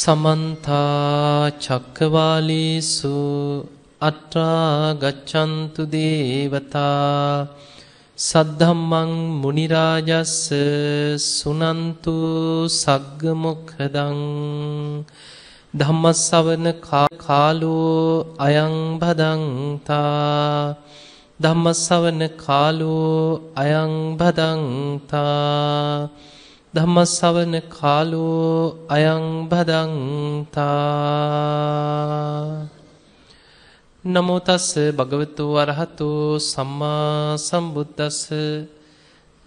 සමන්ත චක්කවාලේසු අත්‍රා ගච්ඡන්තු දේවතා සද්ධම්මං මුනි රාජස්ස සුනන්තු සග්ග මොක්ඛදං ධම්මස්සවන කාලෝ අයං භදංතා ධම්මස්සවන කාලෝ අයං භදංතා ධම්මස්සවන කාලෝ අයං භදන්තා නමෝ තස් භගවතු වරහතු සම්මා සම්බුද්දස්ස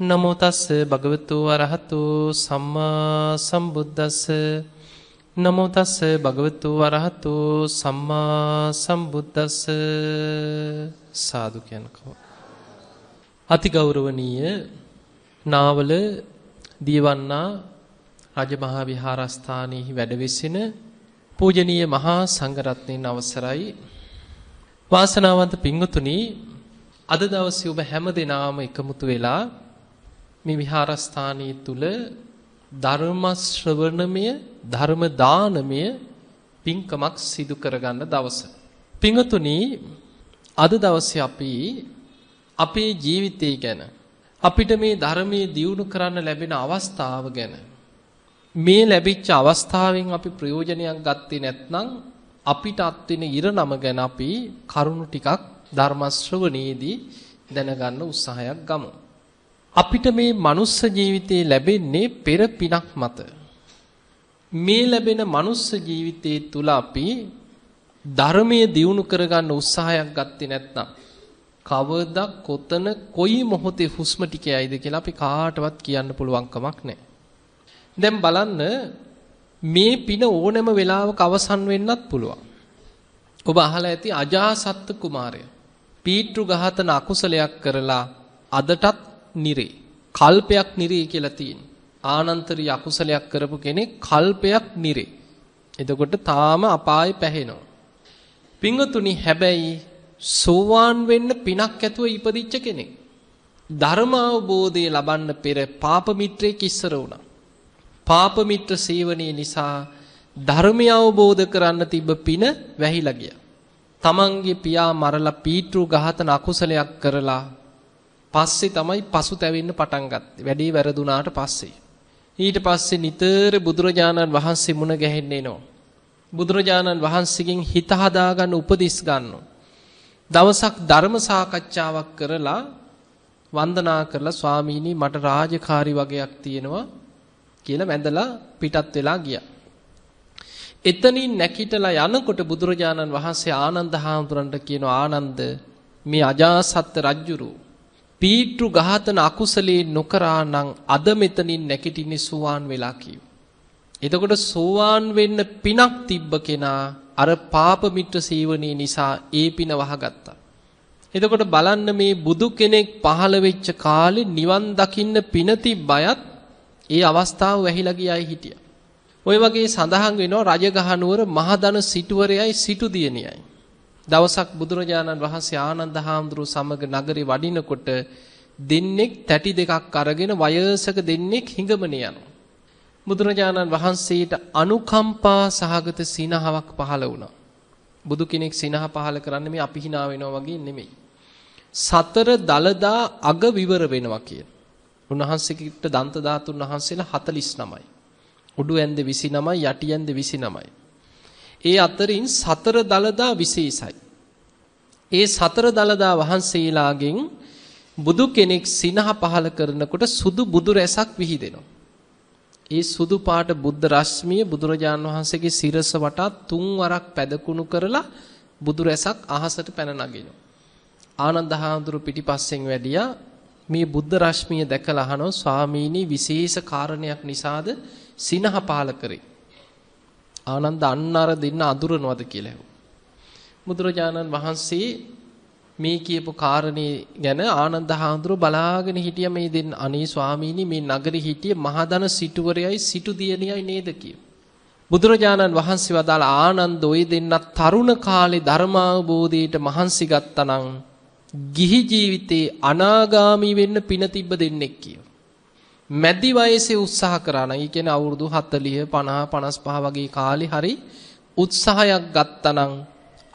නමෝ තස් භගවතු වරහතු සම්මා සම්බුද්දස්ස නමෝ තස් භගවතු වරහතු සම්මා සම්බුද්දස්ස සාදු කියනකෝ අතිගෞරවනීය නාවල දීවන්නා රජමහා විහාරස්ථානයේ වැඩවිසින පූජනීය මහා සංඝරත්නයන් අවසරයි වාසනාවන්ත පිංගුතුනි අද දවසේ ඔබ හැම දිනාම එකමුතු වෙලා මේ විහාරස්ථානයේ තුල ධර්ම ශ්‍රවණමය ධර්ම දානමය පිංකමක් සිදු කරගන්න දවස. පිංගුතුනි අද දවසේ අපි අපේ ජීවිතය ගැන අපිට මේ ධර්මයේ දියුණු කරන්න ලැබෙන අවස්ථාව ගැන මේ ලැබිච්ච අවස්ථාවෙන් අපි ප්‍රයෝජනයක් ගත්තේ නැත්නම් අපිට අත්වින ඉරණම ගැන අපි කරුණු ටිකක් ධර්ම ශ්‍රවණයේදී දැනගන්න උත්සාහයක් ගමු. අපිට මේ මනුස්ස ජීවිතේ ලැබෙන්නේ පෙර පිනක් මත. මේ ලැබෙන මනුස්ස ජීවිතයේ තුල අපි ධර්මයේ දියුණු කරගන්න උත්සාහයක් ගත්තේ නැත්නම් කවදා කොතන කොයි මොහොතේ හුස්ම ටික යයිද කියලා අපි කාටවත් කියන්න පුළුවන් කමක් නැහැ. දැන් බලන්න මේ පින ඕනෑම වෙලාවක අවසන් වෙන්නත් පුළුවන්. ඔබ අහලා ඇති අජාසත් කුමාරය. පීට්‍රු ඝාතන අකුසලයක් කරලා අදටත් නිරේ. කල්පයක් නිරේ කියලා තියෙනවා. ආනන්තරී අකුසලයක් කරපු කෙනෙක් කල්පයක් නිරේ. එතකොට තාම අපායේ පැහැෙනවා. පිංගතුනි හැබැයි සෝවාන් වෙන්න පිනක් ඇතුව ඉපදිච්ච කෙනෙක්. ධර්ම අවබෝධය ලබන්න පෙර පාප මිත්‍රෙක් ඉස්සර වුණා. පාප මිත්‍ර සේවනයේ නිසා ධර්මය අවබෝධ කරන්න තිබ්බ පින වැහිලා ගියා. තමන්ගේ පියා මරලා පීතෘ ඝාතන අකුසලයක් කරලා පස්සේ තමයි පසුතැවෙන්න පටන් ගත්තේ. වැඩේ වැරදුනාට පස්සේ. ඊට පස්සේ නිතර බුදුරජාණන් වහන්සේ මුණ ගැහෙන්න එනවා. බුදුරජාණන් වහන්සේගෙන් හිත හදාගන්න උපදෙස් ගන්නවා. දවසක් ධර්ම සාකච්ඡාවක් කරලා වන්දනා කරලා ස්වාමීනි මට රාජකාරි වගේක් තියෙනවා කියලා වැඳලා පිටත් වෙලා ගියා. එතනින් නැකිටලා යනකොට බුදුරජාණන් වහන්සේ ආනන්ද හාමුදුරන්ට කියන ආනන්ද මේ අජාසත් රජුරු පීට්‍රු ඝාතන අකුසලේ නොකරා නම් අද මෙතනින් නැකිටින්නේ සෝවාන් වෙලා කිව්වා. එතකොට සෝවාන් වෙන්න පිනක් තිබ්බ කෙනා අර පාප මිත්‍ර සීවණේ නිසා ඒ පින වහගත්තා. එතකොට බලන්න මේ බුදු කෙනෙක් පහළ වෙච්ච කාලේ නිවන් දකින්න පින තිබ්බයත් ඒ අවස්ථාව වැහිලා ගියයි හිටියා. ওই වගේ සඳහන් වෙනවා රජගහනුවර මහදන සිටුවරයයි සිටු දියණියයි. දවසක් බුදුරජාණන් වහන්සේ ආනන්ද හාමුදුරුව සමග නගරේ වඩිනකොට දෙන්නෙක් තැටි දෙකක් අරගෙන වයසක දෙන්නෙක් හිඟමනේ යනවා. බුදුරජාණන් වහන්සේට අනුකම්පා සහගත සිනහාවක් පහළ වුණා. බුදු කෙනෙක් සිනහ පහළ කරන්නේ මේ අපි hina වෙනවා වගේ නෙමෙයි. සතර දලදා අග විවර වෙනවා කියන. උන්වහන්සේට දන්ත ධාතුන් වහන්සේලා 49යි. උඩු ඇන්ද 29යි යටි ඇන්ද 29යි. ඒ අතරින් සතර දලදා විශේෂයි. ඒ සතර දලදා වහන්සේලාගෙන් බුදු කෙනෙක් සිනහ පහළ කරනකොට සුදු බුදු රැසක් විහිදෙනවා. ඒ සුදු පාට බුද්ධ රශ්මිය බුදුරජාන් වහන්සේගේ සිරස වටා තුන් වරක් පැදකුණු කරලා බුදු රැසක් අහසට පැන නගිනවා. ආනන්ද හාමුදුරු පිටිපස්සෙන් වැඩියා මේ බුද්ධ රශ්මිය දැකලා අහනෝ ස්වාමීනි විශේෂ කාරණයක් නිසාද සිනහ පහල කරේ. ආනන්ද අන්න අර දෙන්න අඳුරනවද කියලා බුදුරජාණන් වහන්සේ මේ කියපු කාරණේ ගැන ආනන්ද හාමුදුරුව බලාගෙන හිටිය මේ දෙන්න අනේ ස්වාමීනි මේ නගරෙ හිටිය මහදන සිටුවරයයි සිටු දියණියයි නේද කිය. බුදුරජාණන් වහන්සේ වදාළ ආනන්ද ওই දෙන්න තරුණ කාලේ ධර්මාවබෝධයට මහන්සි ගත්තනම් ගිහි ජීවිතේ අනාගාමී වෙන්න පින තිබ්බ දෙන්නෙක් කිය. මැදි වයසේ උත්සාහ කරා නම් ඒ කියන්නේ අවුරුදු 40 50 55 වගේ කාලේ හරි උත්සාහයක් ගත්තනම්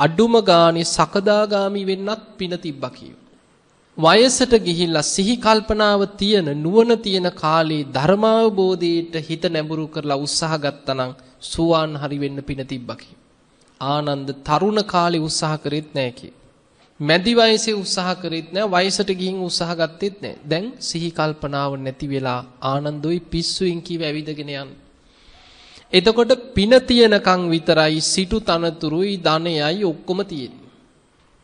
අඩුම ගානේ සකදාගාමි වෙන්නත් පින තිබ්බා කියනවා. වයසට ගිහිල්ලා සිහි කල්පනාව තියෙන නුවණ තියෙන කාලේ ධර්මාවබෝධයට හිත නැඹුරු කරලා උත්සාහ ගත්තනම් සුවාන් හරි වෙන්න පින තිබ්බා ආනන්ද තරුණ කාලේ උත්සාහ කරෙත් නැහැ මැදි වයසේ උත්සාහ කරෙත් නැහැ වයසට ගිහින් උත්සාහ ගත්තෙත් නැහැ. දැන් සිහි කල්පනාව නැති වෙලා ආනන්දෝයි පිස්සුවෙන් කීව ඇවිදගෙන යනවා. එතකොට පින තියනකන් විතරයි සිටු තනතුරුයි ධනයයි ඔක්කොම තියෙන්නේ.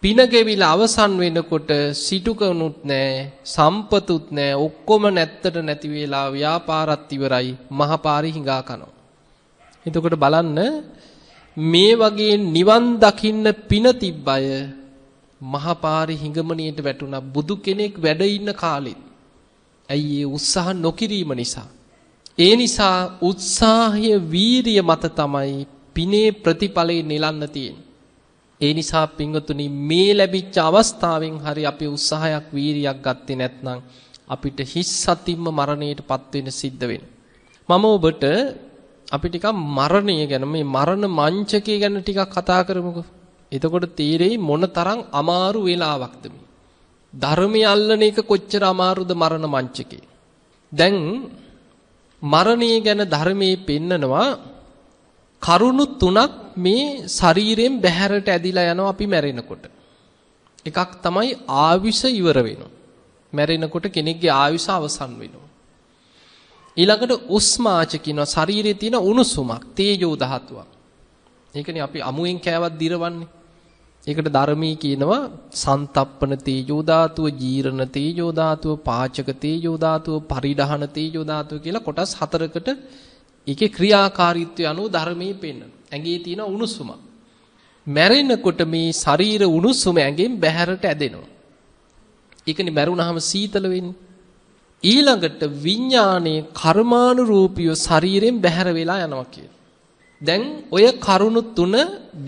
පින ගෙවිලා අවසන් වෙනකොට සිටුකනුත් නැහැ, සම්පතුත් නැහැ, ඔක්කොම නැත්තට නැති වෙලා ව්‍යාපාරත් ඉවරයි, මහපාරි හිඟා කනවා. එතකොට බලන්න මේ වගේ නිවන් දකින්න පින තිබ්බය මහපාරි හිඟමනියට වැටුණා බුදු කෙනෙක් වැඩ ඉන්න කාලෙත්. ඇයි ඒ උත්සාහ නොකිරීම නිසා? ඒ නිසා උත්සාහය වීරිය මත තමයි පිනේ ප්‍රතිඵලෙ නෙලන්න තියෙන්නේ. ඒ නිසා පින්වතුනි මේ ලැබිච්ච අවස්ථාවෙන් හරි අපි උත්සාහයක් වීරියක් ගත්තේ නැත්නම් අපිට හිස් සතිම්ම මරණයටපත් වෙන සිද්ධ වෙනවා. මම ඔබට අපි ටිකක් මරණය ගැන මේ මරණ මංචකය ගැන ටිකක් කතා කරමුකෝ. එතකොට තීරෙයි මොනතරම් අමාරු වෙලාවක්ද මේ. ධර්මය අල්ලන එක කොච්චර අමාරුද මරණ මංචකේ. දැන් මරණය ගැන ධර්මයේ පෙන්නනවා කරුණු තුනක් මේ ශරීරයෙන් බැහැරට ඇදිලා යනවා අපි මැරෙනකොට. එකක් තමයි ආවිෂ ඉවර වෙනවා. මැරෙනකොට කෙනෙක්ගේ ආයුෂ අවසන් වෙනවා. ඊළඟට උස්මාච කියනවා ශරීරයේ තියෙන උණුසුමක් තේජෝ ධාතුවක්. ඒකනේ අපි අමුයෙන් කෑවත් දිරවන්නේ. ඒකට ධර්මී කියනවා සන්තප්පන තේජෝ ධාතුව, ජීරණ තේජෝ ධාතුව, පාචක තේජෝ ධාතුව, පරිඩහන තේජෝ ධාතුව කියලා කොටස් හතරකට ඒකේ ක්‍රියාකාරීත්වය අනුව ධර්මී පෙන්වනවා. ඇඟේ තියෙන උණුසුම. මැරෙනකොට මේ ශරීර උණුසුම ඇඟෙන් බැහැරට ඇදෙනවා. ඒකනේ මැරුණාම සීතල වෙන්නේ. ඊළඟට විඥානයේ කර්මානුරූපීව ශරීරයෙන් බැහැර වෙලා යනවා කියලා. දැන් ඔය කරුණු තුන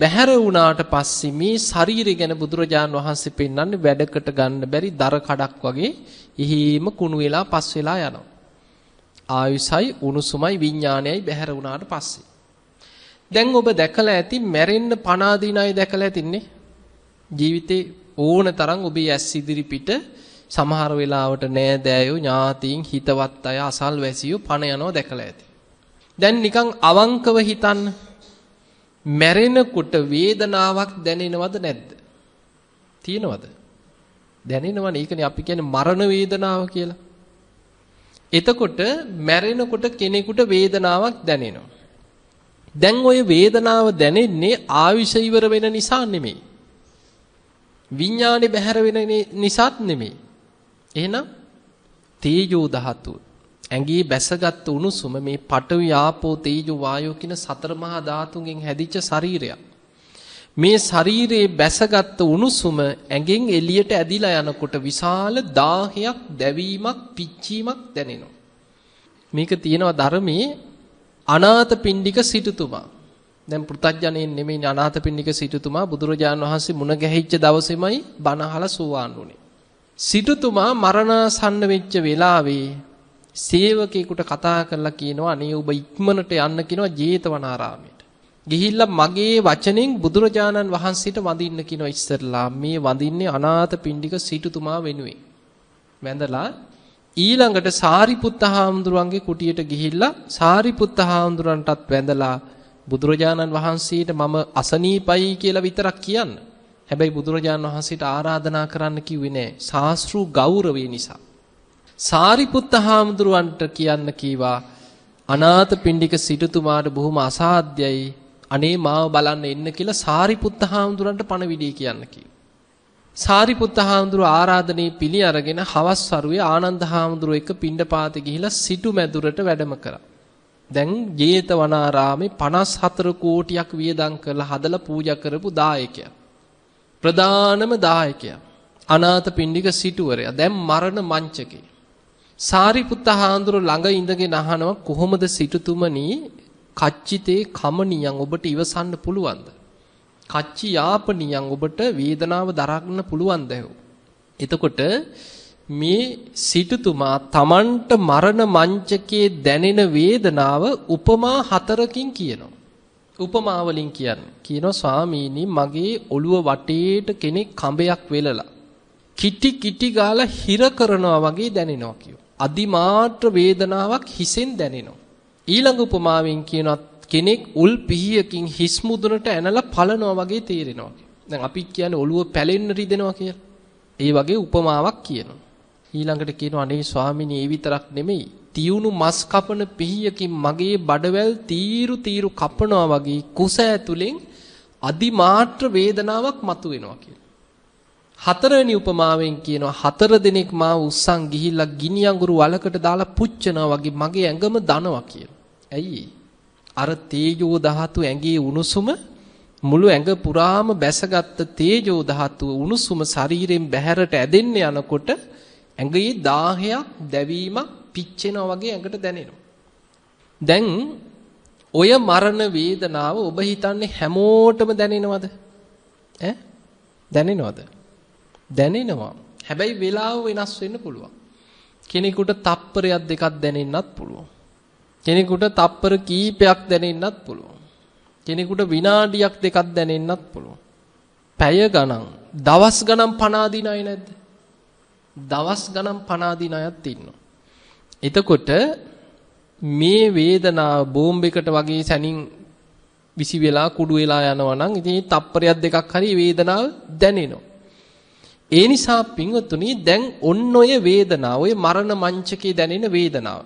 බැහැර වුණාට පස්සේ මේ ශරීරය ගැන බුදුරජාන් වහන්සේ පෙන්වන්නේ වැඩකට ගන්න බැරි දර කඩක් වගේ ඉහිම කුණු වෙලා පස් වෙලා යනවා. ආයුසයි උණුසුමයි විඥානයයි බැහැර වුණාට පස්සේ. දැන් ඔබ දැකලා ඇති මැරෙන්න පණ අදිනයි දැකලා ඇතින්නේ. ජීවිතේ ඕන තරම් ඔබේ ඇස් ඉදිරි පිට සමහර වෙලාවට නෑදෑයෝ ඥාතීන් හිතවත් අය අසල්වැසියෝ පණ යනවා දැකලා ඇති. දැන් නිකන් අවංකව හිතන්න. මැරෙනකොට වේදනාවක් දැනෙනවද නැද්ද? තියෙනවද? දැනෙනවනේ. ඒකනේ අපි කියන්නේ මරණ වේදනාව කියලා. එතකොට මැරෙනකොට කෙනෙකුට වේදනාවක් දැනෙනවා. දැන් ওই වේදනාව දැනෙන්නේ ආවිෂ ඉවර වෙන නිසා නෙමෙයි. විඥානේ බැහැර වෙන නිසාත් නෙමෙයි. එහෙනම් තේජෝ ධාතුව ඇඟේ බැසගත් උණුසුම මේ පඨවි ආපෝ තේජෝ වායෝ කියන සතර මහා ධාතුන්ගෙන් හැදිච්ච ශරීරයක්. මේ ශරීරයේ බැසගත් උණුසුම ඇඟෙන් එළියට ඇදිලා යනකොට විශාල දාහයක් දැවීමක් පිච්චීමක් දැනෙනවා. මේක තියෙනවා ධර්මයේ අනාථ පිණ්ඩික සිටුතුමා. දැන් පෘථජ්ජනෙන් නෙමෙයි අනාථ පිණ්ඩික සිටුතුමා බුදුරජාණන් වහන්සේ මුණ ගැහිච්ච දවසේමයි බණ අහලා සෝවාන් වුණේ. සිටුතුමා මරණාසන්න වෙච්ච වෙලාවේ සේවකයෙකුට කතා කරලා කියනවා අනේ ඔබ ඉක්මනට යන්න කියනවා ජේතවනාරාමයට. ගිහිල්ලා මගේ වචනෙන් බුදුරජාණන් වහන්සේට වඳින්න කියනවා ඉස්සරලා මේ වඳින්නේ අනාථ පිණ්ඩික සිටුතුමා වෙනුවෙන්. වැඳලා ඊළඟට සාරිපුත්ත හාමුදුරන්ගේ කුටියට ගිහිල්ලා සාරිපුත්ත හාමුදුරන්ටත් වැඳලා බුදුරජාණන් වහන්සේට මම අසනීපයි කියලා විතරක් කියන්න. හැබැයි බුදුරජාණන් වහන්සේට ආරාධනා කරන්න කිව්වේ නෑ. ශාස්ත්‍රු ගෞරවය නිසා. සාරිපුත්ත හාමුදුරුවන්ට කියන්න කීවා අනාථ පිණ්ඩික සිටුතුමාට බොහොම අසාධ්‍යයි අනේ මාව බලන්න එන්න කියලා සාරිපුත්ත හාමුදුරන්ට පණවිඩිය කියන්න කිව්වා. සාරිපුත්ත හාමුදුරුව ආරාධනේ පිළි අරගෙන හවස් සරුවේ ආනන්ද හාමුදුරුව එක්ක පිණ්ඩපාතේ ගිහිලා සිටු මැදුරට වැඩම කරා. දැන් ජේතවනාරාමේ 54 කෝටියක් වියදම් කරලා හදලා පූජා කරපු දායකයා. ප්‍රධානම දායකයා අනාථ පිණ්ඩික සිටුවරයා දැන් මරණ මංචකේ සාරිපුත්ත හාමුදුරුවෝ ළඟ ඉඳගෙන අහනවා කොහොමද සිටුතුමනි කච්චිතේ කමනියන් ඔබට ඉවසන්න පුළුවන්ද? කච්චි යාපනියන් ඔබට වේදනාව දරන්න පුළුවන්ද? එතකොට මේ සිටුතුමා Tamanට මරණ මංචකයේ දැනෙන වේදනාව උපමා හතරකින් කියනවා. උපමා වලින් කියන්නේ කියනවා ස්වාමීනි මගේ ඔළුව වටේට කෙනෙක් කඹයක් වෙලලා කිටි කිටි ගාලා හිර කරනවා වගේ දැනෙනවා කියනවා. අදිමාත්‍ර වේදනාවක් හිසෙන් දැනෙනවා. ඊළඟ උපමාවෙන් කියනවා කෙනෙක් උල් පිහියකින් හිස් මුදුනට ඇනලා පලනවා වගේ තේරෙනවා. දැන් අපි කියන්නේ ඔළුව පැලෙන්න රිදෙනවා කියලා. ඒ වගේ උපමාවක් කියනවා. ඊළඟට කියනවා අනේ ස්වාමීනි ඒ විතරක් නෙමෙයි. තියුණු මස් කපන පිහියකින් මගේ බඩවැල් තීරු තීරු කපනවා වගේ කුස ඇතුලෙන් අදිමාත්‍ර වේදනාවක් මතුවෙනවා කියලා. හතරවෙනි උපමාවෙන් කියනවා හතර දිනක් මාව උස්සන් ගිහිල්ලා ගිනි අඟුරු වලකට දාලා පුච්චනවා වගේ මගේ ඇඟම දනවා කියලා. ඇයි අර තේජෝ ධාතු ඇඟේ උණුසුම මුළු ඇඟ පුරාම බැසගත්ත තේජෝ ධාතුව උණුසුම ශරීරයෙන් බැහැරට ඇදෙන්න යනකොට ඇඟේ දාහයක් දැවීමක් පිච්චෙනවා වගේ ඇඟට දැනෙනවා. දැන් ඔය මරණ වේදනාව ඔබ හිතන්නේ හැමෝටම දැනෙනවද? ඈ දැනෙනවද? දැනෙනවා. හැබැයි වේලාව වෙනස් වෙන්න පුළුවන්. කෙනෙකුට තප්පරයක් දෙකක් දැනෙන්නත් පුළුවන්. කෙනෙකුට තප්පර කීපයක් දැනෙන්නත් පුළුවන්. කෙනෙකුට විනාඩියක් දෙකක් දැනෙන්නත් පුළුවන්. පැය ගණන්, දවස් ගණන් පනා දින අය නැද්ද? දවස් ගණන් පනා දින අයත් ඉන්නවා. එතකොට මේ වේදනාව බෝම්බයකට වගේ සැනින් විසි වෙලා කුඩු වෙලා යනවා නම් ඉතින් තප්පරයක් දෙකක් හරි වේදනාව දැනෙනවා. ඒ නිසා පින්වතුනි දැන් ඔන්න ඔය වේදනාව ඔය මරණ මංචකේ දැනෙන වේදනාව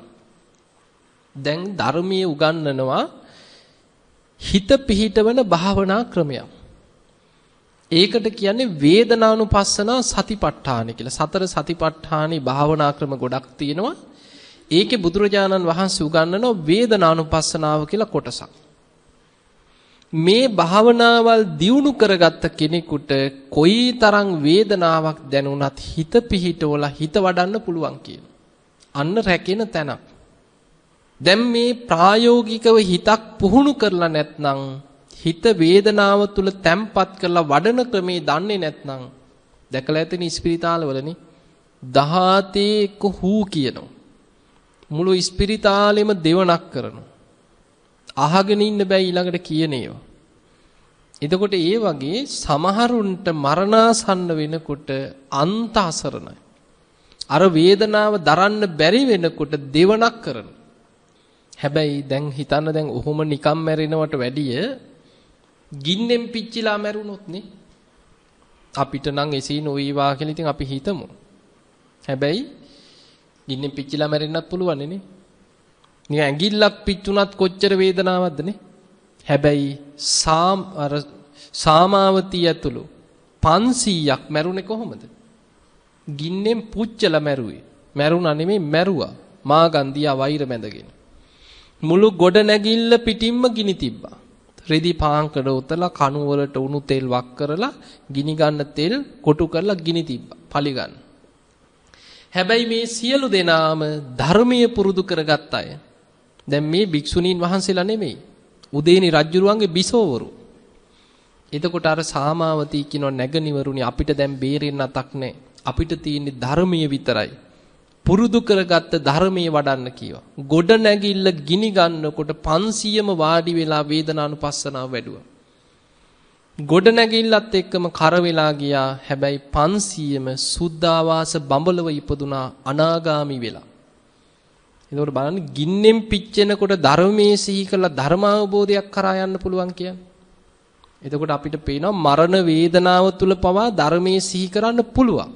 දැන් ධර්මයේ උගන්වනවා හිත පිහිටවන භාවනා ක්‍රමයක් ඒකට කියන්නේ වේදනානුපස්සනා සතිපට්ඨාන කියලා සතර සතිපට්ඨානි භාවනා ක්‍රම ගොඩක් තියෙනවා ඒකේ බුදුරජාණන් වහන්සේ උගන්වනවා වේදනානුපස්සනාව කියලා කොටසක් මේ භාවනාවල් දියුණු කරගත්ත කෙනෙකුට කොයි තරම් වේදනාවක් දැනුණත් හිත පිහිටවලා හිත වඩන්න පුළුවන් කියන. අන්න රැකෙන තැනක්. දැන් මේ ප්‍රායෝගිකව හිතක් පුහුණු කරලා නැත්නම් හිත වේදනාව තුල තැම්පත් කරලා වඩන ක්‍රමේ දන්නේ නැත්නම් දැකලා ඇතනේ ඉස්පිරිතාලවලනේ දහාතේ කොහූ කියනවා. මුළු ඉස්පිරිතාලෙම දෙවණක් කරනවා. අහගෙන ඉන්න බෑ ඊළඟට කියන ඒවා. එතකොට ඒ වගේ සමහරුන්ට මරණාසන්න වෙනකොට අන්ත අසරණයි. අර වේදනාව දරන්න බැරි වෙනකොට දෙවණක් කරන. හැබැයි දැන් හිතන්න දැන් ඔහොම නිකම් මැරෙනවට වැඩිය ගින්නෙන් පිච්චිලා මැරුණොත් නේ අපිට නම් එසේ නොවේවා කියලා ඉතින් අපි හිතමු. හැබැයි ගින්නෙන් පිච්චිලා මැරෙන්නත් පුළුවන් නේ. නිකන් ඇඟිල්ලක් පිච්චුණත් කොච්චර වේදනාවක්දනේ. හැබැයි සාම අර සාමාවතී ඇතුළු 500ක් මැරුණේ කොහොමද? ගින්නෙන් පුච්චලා මැරුවේ. මැරුණා නෙමෙයි මැරුවා. මාගන්දියා වෛර බැඳගෙන. මුළු ගොඩ නැගිල්ල පිටින්ම ගිනි තිබ්බා. රෙදි පාංකඩ උතලා කණු වලට උණු තෙල් වක් කරලා ගිනි ගන්න තෙල් කොටු කරලා ගිනි තිබ්බා. පලි ගන්න. හැබැයි මේ සියලු දෙනාම ධර්මයේ පුරුදු කරගත් අය. දැන් මේ භික්ෂුණීන් වහන්සේලා නෙමෙයි. උදේනි රජ්ජුරුවන්ගේ බිසෝවරු. එතකොට අර සාමාවතී කියන නැගනිවරුනි අපිට දැන් බේරෙන්න අතක් නැහැ. අපිට තියෙන්නේ ධර්මීය විතරයි. පුරුදු කරගත්ත ධර්මයේ වඩන්න කීවා. ගොඩ නැගිල්ල ගිනි ගන්නකොට 500ම වාඩි වෙලා වේදනානුපස්සනාව වැඩුවා. ගොඩ නැගිල්ලත් එක්කම කර වෙලා ගියා. හැබැයි 500ම සුද්ධාවාස බඹලව ඉපදුනා අනාගාමි වෙලා. එතකොට බලන්න ගින්නෙන් පිච්චෙනකොට ධර්මයේ සිහි කළා ධර්ම අවබෝධයක් කරා යන්න පුළුවන් කියන්නේ. එතකොට අපිට පේනවා මරණ වේදනාව තුල පවා ධර්මයේ සිහි කරන්න පුළුවන්.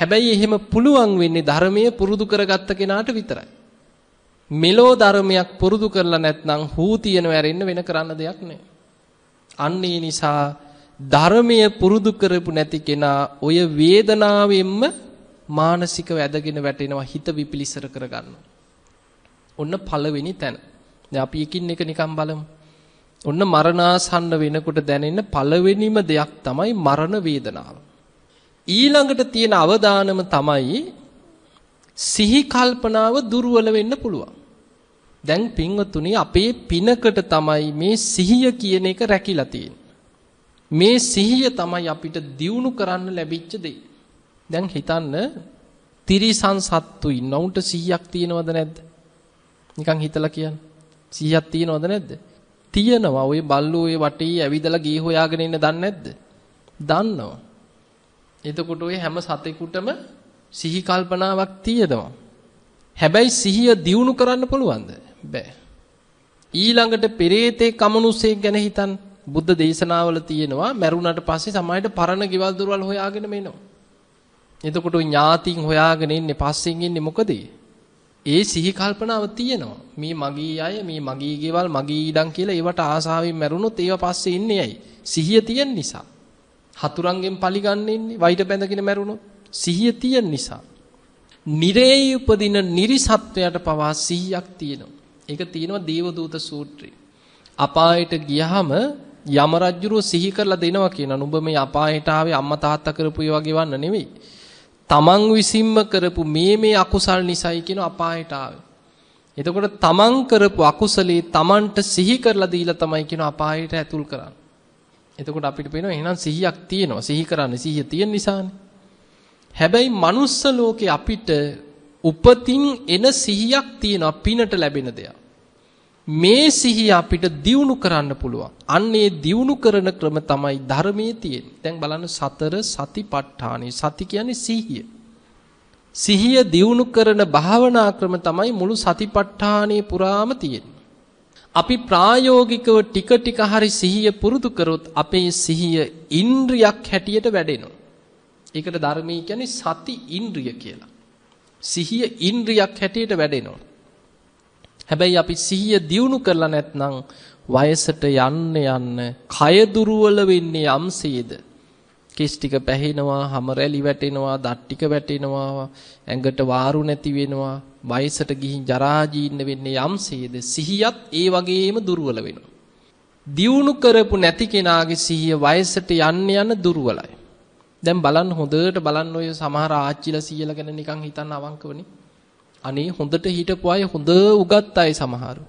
හැබැයි එහෙම පුළුවන් වෙන්නේ ධර්මයේ පුරුදු කරගත්ත කෙනාට විතරයි. මෙලෝ ධර්මයක් පුරුදු කරලා නැත්නම් හූතියන වැරෙන්න වෙන කරන්න දෙයක් නැහැ. අන්න ඒ නිසා ධර්මය පුරුදු කරපු නැති කෙනා ඔය වේදනාවෙන්ම මානසිකව ඇදගෙන වැටෙනවා හිත විපිලිසර කරගන්නවා. ඔන්න පළවෙනි තැන. දැන් අපි එකින් එක නිකන් බලමු. ඔන්න මරණාසන්න වෙනකොට දැනෙන පළවෙනිම දෙයක් තමයි මරණ වේදනාව. ඊළඟට තියෙන අවදානම තමයි සිහි කල්පනාව දුර්වල වෙන්න පුළුවන්. දැන් පින්වතුනි අපේ පිනකට තමයි මේ සිහිය කියන එක රැකිලා තියෙන්නේ. මේ සිහිය තමයි අපිට දියුණු කරන්න ලැබිච්ච දෙය. දැන් හිතන්න තිරිසන් සත්තු ඉන්නවා. උන්ට 100ක් තියෙනවද නැද්ද? නිකන් හිතලා කියන්න. 100ක් තියෙනවද නැද්ද? තියෙනවා. ওই බල්ලෝ ওই වටේ ඇවිදලා ගිහ හොයාගෙන ඉන්න දන්නේ නැද්ද? දන්නවා. එතකොට ওই හැම සතෙකුටම සිහි කල්පනාවක් තියෙනවා. හැබැයි සිහිය දියුණු කරන්න පුළුවන්ද? බෑ. ඊළඟට පෙරේතේ කමනුසෙක් ගැන හිතන්න. බුද්ධ දේශනාවල තියෙනවා මරුණාට පස්සේ සමාජයට පරණ ගෙවල් දොරවල් හොයාගෙන මේනවා. එතකොට ඥාතින් හොයාගෙන ඉන්නේ පස්සෙන් ඉන්නේ මොකද? ඒ සිහි කල්පනාව තියෙනවා. මේ මගී අය මේ මගී ගෙවල් මගී ඉඩම් කියලා ඒවට ආසාවෙන් මැරුණොත් ඒව පස්සේ ඉන්නේ ඇයි? සිහිය තියෙන නිසා. හතුරුන්ගෙන් පලි ගන්න ඉන්නේ වයිට බැඳගෙන මැරුණොත් සිහිය තියෙන නිසා. නිරේයි උපදින නිරිසත්වයට පවා සිහියක් තියෙනවා. ඒක තියෙනවා දේවදූත සූත්‍රයේ. අපායට ගියහම යම රජුරෝ සිහි කරලා දෙනවා කියන නුඹ මේ අපායට ආවේ අම්මා තාත්තා කරපු ඒවා ගෙවන්න නෙවෙයි. තමන් විසින්ම කරපු මේ මේ අකුසල් නිසායි කියන අපායට ආවේ. එතකොට තමන් කරපු අකුසලේ තමන්ට සිහි කරලා දීලා තමයි කියන අපායට ඇතුල් කරන්නේ. එතකොට අපිට පේනවා එහෙනම් සිහියක් තියෙනවා. සිහි කරන්නේ සිහිය තියෙන නිසානේ. හැබැයි manuss ලෝකේ අපිට උපතින් එන සිහියක් තියෙනවා පිනට ලැබෙන දෙයක්. මේ සිහිය අපිට දියුණු කරන්න පුළුවන්. අන්න ඒ දියුණු කරන ක්‍රම තමයි ධර්මයේ තියෙන්නේ. දැන් බලන්න සතර සතිපට්ඨානෙ. සති කියන්නේ සිහිය. සිහිය දියුණු කරන භාවනා ක්‍රම තමයි මුළු සතිපට්ඨානෙ පුරාම තියෙන්නේ. අපි ප්‍රායෝගිකව ටික ටික හරි සිහිය පුරුදු කරොත් අපේ සිහිය ඉන්ද්‍රියක් හැටියට වැඩෙනවා. ඒකට ධර්මයේ කියන්නේ සති ඉන්ද්‍රිය කියලා. සිහිය ඉන්ද්‍රියක් හැටියට වැඩෙනවා. හැබැයි අපි සිහිය දියුණු කරලා නැත්නම් වයසට යන්න යන්න කය දුර්වල වෙන්නේ යම්සේද කිස් ටික පැහෙනවා හැම රැලි වැටෙනවා දත් ටික වැටෙනවා ඇඟට වාරු නැති වෙනවා වයසට ගිහින් ජරා ජීන්න වෙන්නේ යම්සේද සිහියත් ඒ වගේම දුර්වල වෙනවා දියුණු කරපු නැති කෙනාගේ සිහිය වයසට යන්න යන දුර්වලයි දැන් බලන්න හොඳට බලන්න ඔය සමහර ආච්චිලා සීයලා ගැන නිකන් හිතන්න අවංකවනේ අනේ හොඳට හිටපු අය හොඳ උගත් අය සමහරු.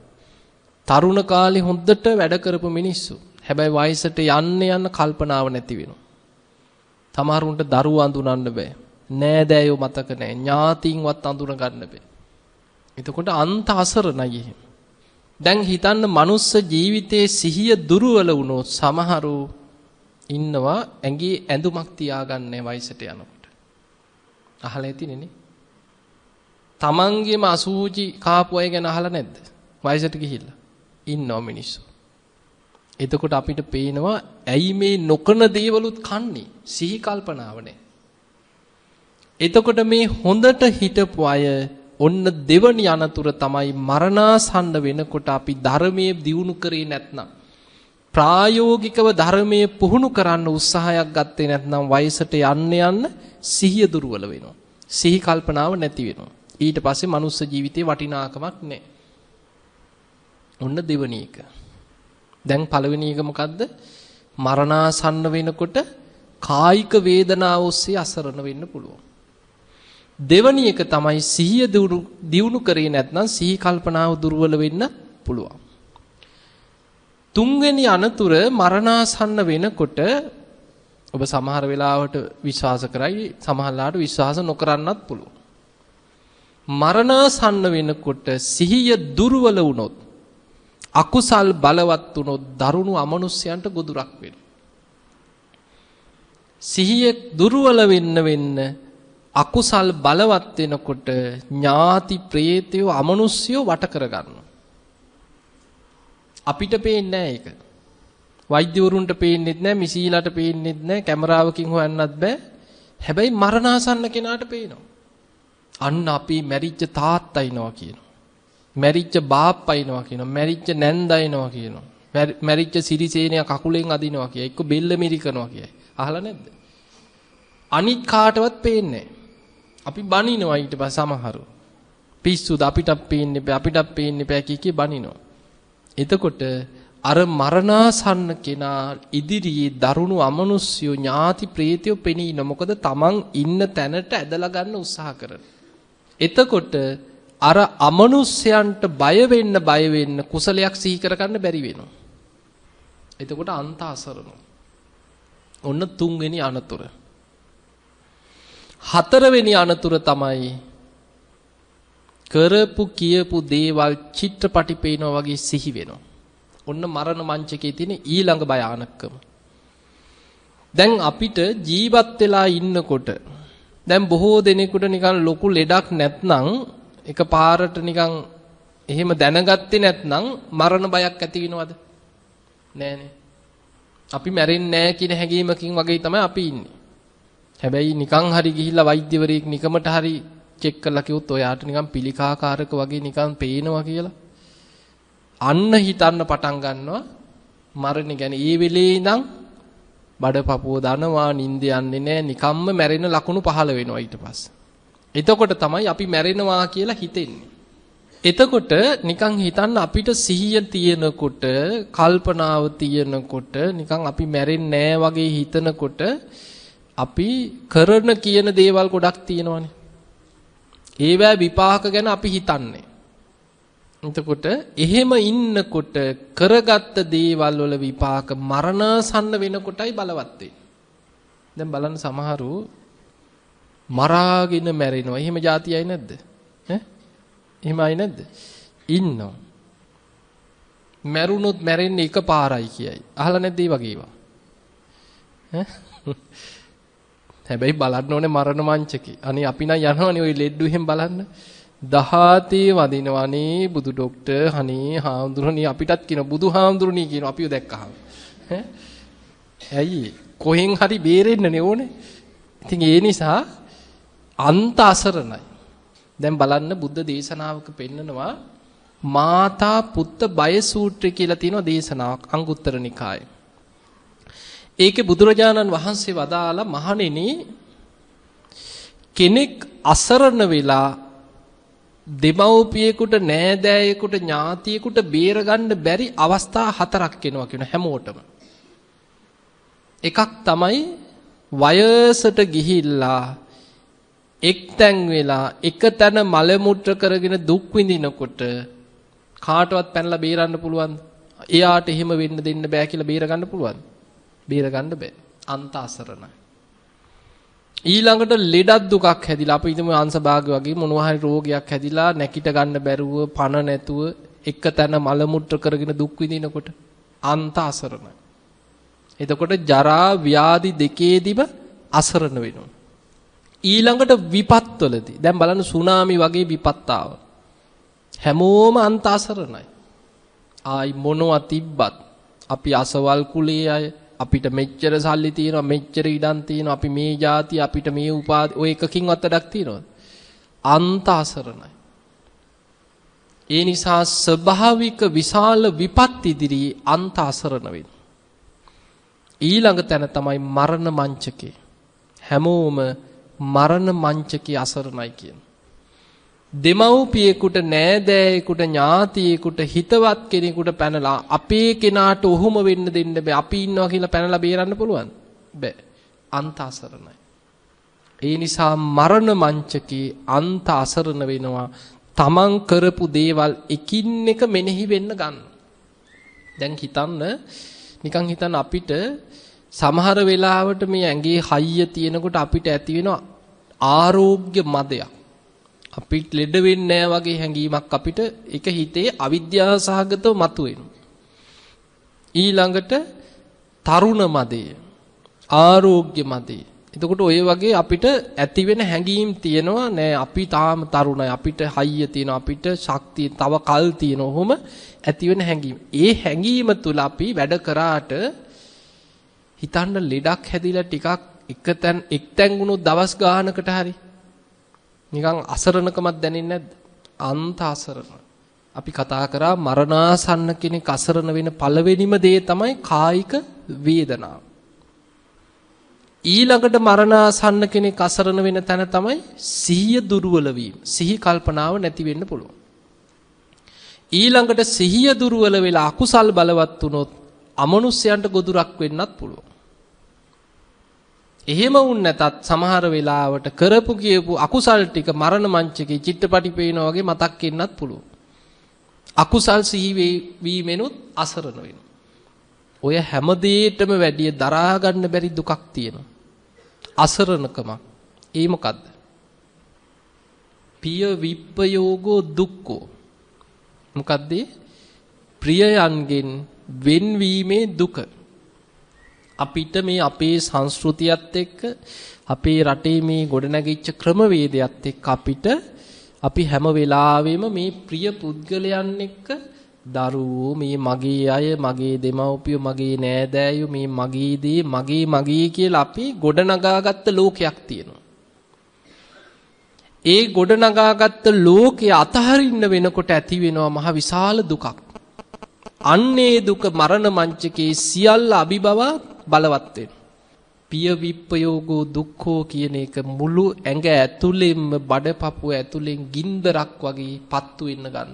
තරුණ කාලේ හොඳට වැඩ කරපු මිනිස්සු. හැබැයි වයසට යන්න යන කල්පනාව නැති වෙනවා. සමහරුන්ට දරුවෝ අඳුනන්න බෑ. නෑදෑයෝ මතක නෑ. ඥාතීන්වත් අඳුන ගන්න බෑ. එතකොට අන්ත අසරණයි එහෙම. දැන් හිතන්න මනුස්ස ජීවිතයේ සිහිය දුර්වල වුණොත් සමහරු ඉන්නවා ඇඟේ ඇඳුමක් තියාගන්නේ වයසට යනකොට. අහලා ඇතිනේ නේ. තමන්ගේම අසූචි කාපු අය ගැන අහලා නැද්ද? වයසට ගිහිල්ලා. ඉන්නවා මිනිස්සු. එතකොට අපිට පේනවා ඇයි මේ නොකන දේවලුත් කන්නේ? සිහි කල්පනාව එතකොට මේ හොඳට හිටපු අය ඔන්න දෙවනි අනතුර තමයි මරණාසන්න වෙනකොට අපි ධර්මයේ දියුණු කරේ නැත්නම් ප්‍රායෝගිකව ධර්මයේ පුහුණු කරන්න උත්සාහයක් ගත්තේ නැත්නම් වයසට යන්න යන්න සිහිය දුර්වල වෙනවා. සිහි කල්පනාව නැති වෙනවා. ඊට පස්සේ මනුස්ස ජීවිතේ වටිනාකමක් නැහැ. ඔන්න දෙවෙනි එක. දැන් පළවෙනි එක මොකද්ද? මරණාසන්න වෙනකොට කායික වේදනාව ඔස්සේ අසරණ වෙන්න පුළුවන්. දෙවෙනි එක තමයි සිහිය දියුණු කරේ නැත්නම් සිහි කල්පනාව දුර්වල වෙන්න පුළුවන්. තුන්වෙනි අනතුර මරණාසන්න වෙනකොට ඔබ සමහර වෙලාවට විශ්වාස කරයි සමහරලාට විශ්වාස නොකරන්නත් පුළුවන්. මරණාසන්න වෙනකොට සිහිය දුර්වල වුණොත් අකුසල් බලවත් වුණොත් දරුණු අමනුෂ්‍යයන්ට ගොදුරක් වෙනවා. සිහිය දුර්වල වෙන්න වෙන්න අකුසල් බලවත් වෙනකොට ඥාති ප්‍රේතයෝ අමනුෂ්‍යයෝ වට කරගන්නවා. අපිට පේන්නේ නැහැ ඒක. වෛද්‍යවරුන්ට පේන්නේත් නැහැ, මිසීලාට පේන්නේත් නැහැ, කැමරාවකින් හොයන්නත් බෑ. හැබැයි මරණාසන්න කෙනාට පේනවා. අන්න අපි මැරිච්ච තාත්තා ඉනවා කියනවා. මැරිච්ච බාප්පා ඉනවා කියනවා. මැරිච්ච නැන්දා ඉනවා කියනවා. මැරිච්ච සිරිසේනිය කකුලෙන් අදිනවා කියයි. එක්ක බෙල්ල මිරි කරනවා කියයි. අහලා නැද්ද? අනිත් කාටවත් පේන්නේ අපි බනිනවා ඊට පස්සේ සමහරු. පිස්සුද අපිටත් පේන්නේ බෑ අපිටත් පේන්නේ බෑ කිය කී බනිනවා. එතකොට අර මරණාසන්න කෙනා ඉදිරියේ දරුණු අමනුෂ්‍ය ඥාති ප්‍රේතය පෙනී නොමකද තමන් ඉන්න තැනට ඇදලා ගන්න උත්සාහ කරනවා. එතකොට අර අමනුෂ්‍යයන්ට බය වෙන්න බය වෙන්න කුසලයක් සිහි කරගන්න බැරි වෙනවා. එතකොට අන්ත අසරණ. ඔන්න තුන්වෙනි අනතුර. හතරවෙනි අනතුර තමයි කරපු කියපු දේවල් චිත්‍රපටි පේනවා වගේ සිහි වෙනවා. ඔන්න මරණ මංචකයේ තියෙන ඊළඟ භයානකම. දැන් අපිට ජීවත් වෙලා ඉන්නකොට දැන් බොහෝ දෙනෙකුට නිකන් ලොකු ලෙඩක් නැත්නම් එකපාරට නිකන් එහෙම දැනගත්තේ නැත්නම් මරණ බයක් ඇති වෙනවද? නෑනේ. අපි මැරෙන්නේ නෑ කියන හැඟීමකින් වගේ තමයි අපි ඉන්නේ. හැබැයි නිකන් හරි ගිහිල්ලා වෛද්‍යවරයෙක් නිකමට හරි චෙක් කරලා කිව්වොත් ඔයාට නිකන් පිළිකාකාරක වගේ නිකන් පේනවා කියලා. අන්න හිතන්න පටන් ගන්නවා මරණ ගැන. ඒ වෙලේ ඉඳන් බඩ පපුව දනවා නිින්ද යන්නේ නැහැ නිකම්ම මැරෙන ලකුණු පහළ වෙනවා ඊට පස්සේ. එතකොට තමයි අපි මැරෙනවා කියලා හිතෙන්නේ. එතකොට නිකන් හිතන්න අපිට සිහිය තියෙනකොට කල්පනාව තියෙනකොට නිකන් අපි මැරෙන්නේ වගේ හිතනකොට අපි කරන කියන දේවල් ගොඩක් තියෙනවානේ. ඒවැ විපාක ගැන අපි හිතන්නේ. එතකොට එහෙම ඉන්නකොට කරගත්ත දේවල් වල විපාක මරණසන්න වෙනකොටයි බලවත් දැන් බලන්න සමහරු මරාගෙන මැරෙනවා. එහෙම જાති අය නැද්ද? ඈ? එහෙම අය නැද්ද? ඉන්නවා. මැරුණොත් මැරෙන්නේ එකපාරයි කියයි. අහලා නැද්ද මේ වගේ ඒවා? හැබැයි බලන්න ඕනේ මරණ මංචකේ. අනේ අපි නම් යනවනේ ওই ලෙඩ්ඩු එහෙම බලන්න. දහාතේ වදිනවනේ බුදු ડોක්ටර් හනේ හාමුදුරනේ අපිටත් කියන බුදු හාමුදුරනේ කියන අපිව දැක්කහම ඈ ඇයි කොහෙන් හරි බේරෙන්නනේ ඕනේ ඉතින් ඒ නිසා අන්ත අසරණයි දැන් බලන්න බුද්ධ දේශනාවක පෙන්නනවා මාතා පුත්ත බය සූත්‍රය කියලා තියෙන දේශනාවක් අංගුත්තර නිකායේ ඒකේ බුදුරජාණන් වහන්සේ වදාලා මහණෙනි කෙනෙක් අසරණ වෙලා දෙමව්පියෙකුට නෑදෑයෙකුට ඥාතියෙකුට බේරගන්න බැරි අවස්ථා හතරක් එනවා කියන හැමෝටම. එකක් තමයි වයසට ගිහිල්ලා එක්තැන් වෙලා එක තැන මල මුත්‍ර කරගෙන දුක් විඳිනකොට කාටවත් පැනලා බේරන්න පුළුවන්ද? එයාට එහෙම වෙන්න දෙන්න බෑ කියලා බේරගන්න පුළුවන්ද? බේරගන්න බෑ. අන්ත අසරණයි. ඊළඟට ලෙඩක් දුකක් හැදිලා අපි හිතමු අංශභාගය වගේ මොනවා හරි රෝගයක් හැදිලා නැකිට ගන්න බැරුව පණ නැතුව එක තැන මල මුට්‍ර කරගෙන දුක් විඳිනකොට අන්ත අසරණයි. එතකොට ජරා ව්‍යාධි දෙකේදීම අසරණ වෙනවා. ඊළඟට විපත්වලදී දැන් බලන්න සුනාමි වගේ විපත් හැමෝම අන්ත අසරණයි. ආයි මොනවා තිබ්බත් අපි අසවල් කුලයේ අය අපිට මෙච්චර සල්ලි තියෙනවා මෙච්චර ඉඩම් තියෙනවා අපි මේ જાති අපිට මේ උපාධි ඔය එකකින්වත් වැඩක් තියනවද අන්ත අසරණයි ඒ නිසා ස්වභාවික විශාල විපත් ඉදිරියේ අන්ත අසරණ ඊළඟ තැන තමයි මරණ මංචකේ හැමෝම මරණ මංචකේ අසරණයි කියන දෙමව්පියෙකුට නෑදෑයෙකුට ඥාතියෙකුට හිතවත් කෙනෙකුට පැනලා අපේ කෙනාට ඔහොම වෙන්න දෙන්න බෑ අපි ඉන්නවා කියලා පැනලා බේරන්න පුළුවන් බෑ අන්ත අසරණයි ඒ නිසා මරණ මංචකේ අන්ත අසරණ වෙනවා තමන් කරපු දේවල් එකින් එක මෙනෙහි වෙන්න ගන්න දැන් හිතන්න නිකන් හිතන්න අපිට සමහර වෙලාවට මේ ඇඟේ හයිය තියෙනකොට අපිට ඇති වෙන ආරෝග්‍ය මදයක් අපිට ලෙඩ වෙන්නේ වගේ හැඟීමක් අපිට ඒක හිතේ අවිද්‍යාසහගතව මතුවෙනවා. ඊළඟට තරුණ මදය, ආෝග්‍ය මදය. එතකොට ඔය වගේ අපිට ඇති වෙන හැඟීම් තියෙනවා නෑ අපි තාම තරුණයි අපිට හයිය තියෙනවා අපිට ශක්තිය තව කල් තියෙනවා ඔහොම ඇති වෙන හැඟීම්. ඒ හැඟීම තුල අපි වැඩ කරාට හිතන්න ලෙඩක් හැදිලා ටිකක් එකතෙන් එක්තෙන් වුණු දවස් ගානකට හරියි නිකන් අසරණකමක් දැනෙන්නේ නැද්ද? අන්ත අසරණ. අපි කතා කරා මරණාසන්න කෙනෙක් අසරණ වෙන පළවෙනිම දේ තමයි කායික වේදනාව. ඊළඟට මරණාසන්න කෙනෙක් අසරණ වෙන තැන තමයි සිහිය දුර්වල සිහි කල්පනාව නැති වෙන්න පුළුවන්. ඊළඟට සිහිය දුර්වල වෙලා අකුසල් බලවත් වුණොත් අමනුෂ්‍යයන්ට ගොදුරක් වෙන්නත් පුළුවන්. එහෙම වුන් නැතත් සමහර වෙලාවට කරපු කියපු අකුසල් ටික මරණ මංචකේ චිත්තපටි පේනා වගේ මතක් වෙන්නත් පුළුවන්. අකුසල් සිහි වීමෙනුත් අසරණ වෙනවා. ඔය හැම දෙයකටම වැඩිය දරා ගන්න බැරි දුකක් තියෙනවා. අසරණකම. ඒ මොකද්ද? පිය විප්පයෝගෝ දුක්ඛෝ. මොකද්ද? ප්‍රියයන්ගෙන් වෙන්වීමේ දුක. අපිට මේ අපේ සංස්කෘතියත් එක්ක අපේ රටේ මේ ගොඩනැගිච්ච ක්‍රමවේදයත් එක්ක අපිට අපි හැම වෙලාවෙම මේ ප්‍රිය පුද්ගලයන් එක්ක දරුවෝ මේ මගේ අය මගේ දෙමව්පියෝ මගේ නෑදෑයෝ මේ මගේ දේ මගේ මගේ කියලා අපි ගොඩනගාගත්ත ලෝකයක් තියෙනවා. ඒ ගොඩනගාගත්ත ලෝකය අතහරින්න වෙනකොට ඇති වෙනවා මහ විශාල දුකක්. අන්නේ දුක මරණ මංචකේ සියල්ල අභිබවා බලවත් වෙනවා. පිය විප්පයෝගෝ දුක්ඛෝ කියන එක මුළු ඇඟ ඇතුලෙන්ම බඩපපුව ඇතුලෙන් ගින්දරක් වගේ පත්තු වෙන්න ගන්න.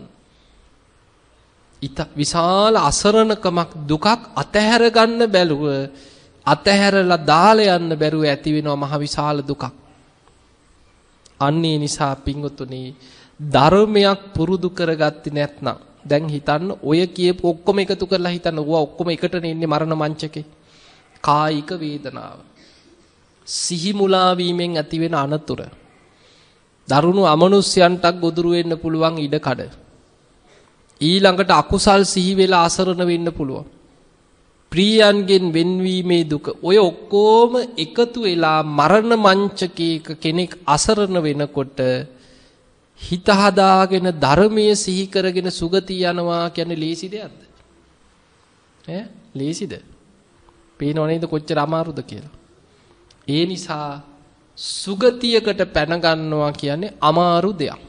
ඊට විශාල අසරණකමක් දුකක් අතහැර ගන්න බැලුව අතහැරලා දාලා යන්න බැරුව ඇති වෙනවා මහ විශාල දුකක්. අන්න ඒ නිසා පිංගුතුනි ධර්මයක් පුරුදු කරගත්තේ නැත්නම් දැන් හිතන්න ඔය කියපු ඔක්කොම එකතු කරලා හිතන්න ඕවා ඔක්කොම එකටනේ ඉන්නේ මරණ මංචකේ. කායික වේදනාව. සිහි මුලා වීමෙන් ඇතිවෙන අනතුර. දරුණු අමනුෂ්‍යයන්ටත් ගොදුරු වෙන්න පුළුවන් ඉඩ කඩ. ඊළඟට අකුසල් සිහි වෙලා අසරණ වෙන්න පුළුවන්. ප්‍රියයන්ගෙන් වෙන්වීමේ දුක. ඔය ඔක්කොම එකතු වෙලා මරණ මංචකයක කෙනෙක් අසරණ වෙනකොට හිත හදාගෙන ධර්මයේ සිහි කරගෙන සුගතිය යනවා කියන්නේ ලේසි දෙයක්ද? ඈ ලේසිද? පේනව නේද කොච්චර අමාරුද කියලා. ඒ නිසා සුගතියකට පැන ගන්නවා කියන්නේ අමාරු දෙයක්.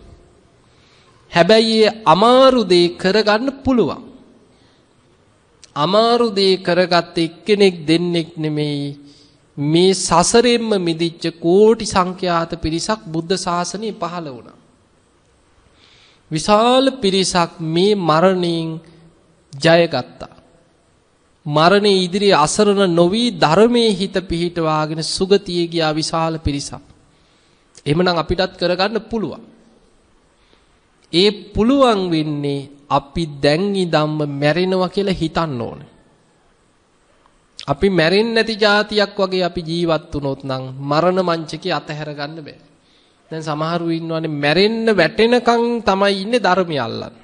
හැබැයි ඒ අමාරු දේ කරගන්න පුළුවන්. අමාරු දේ කරගත් එක්කෙනෙක් දෙන්නෙක් නෙමෙයි මේ සසරෙන්ම මිදිච්ච කෝටි සංඛ්‍යාත පිරිසක් බුද්ධ ශාසනය පහළ වුණා. විශාල පිරිසක් මේ මරණයෙන් ජයගත්තා. මරණේ ඉදිරි අසරණ නොවි ධර්මයේ හිත පිහිටවාගෙන සුගතියේ ගියා විශාල පිරිසක්. එහෙමනම් අපිටත් කරගන්න පුළුවන්. ඒ පුළුවන් වෙන්නේ අපි දැන් ඉඳන්ම මැරෙනවා කියලා හිතන්න ඕනේ. අපි මැරෙන්නේ නැති જાතියක් වගේ අපි ජීවත් වුණොත් නම් මරණ මංචකේ අතහැර ගන්න බෑ. දැන් සමහරු ඉන්නවනේ මැරෙන්න වැටෙනකන් තමයි ඉන්නේ ධර්මය අල්ලන්නේ.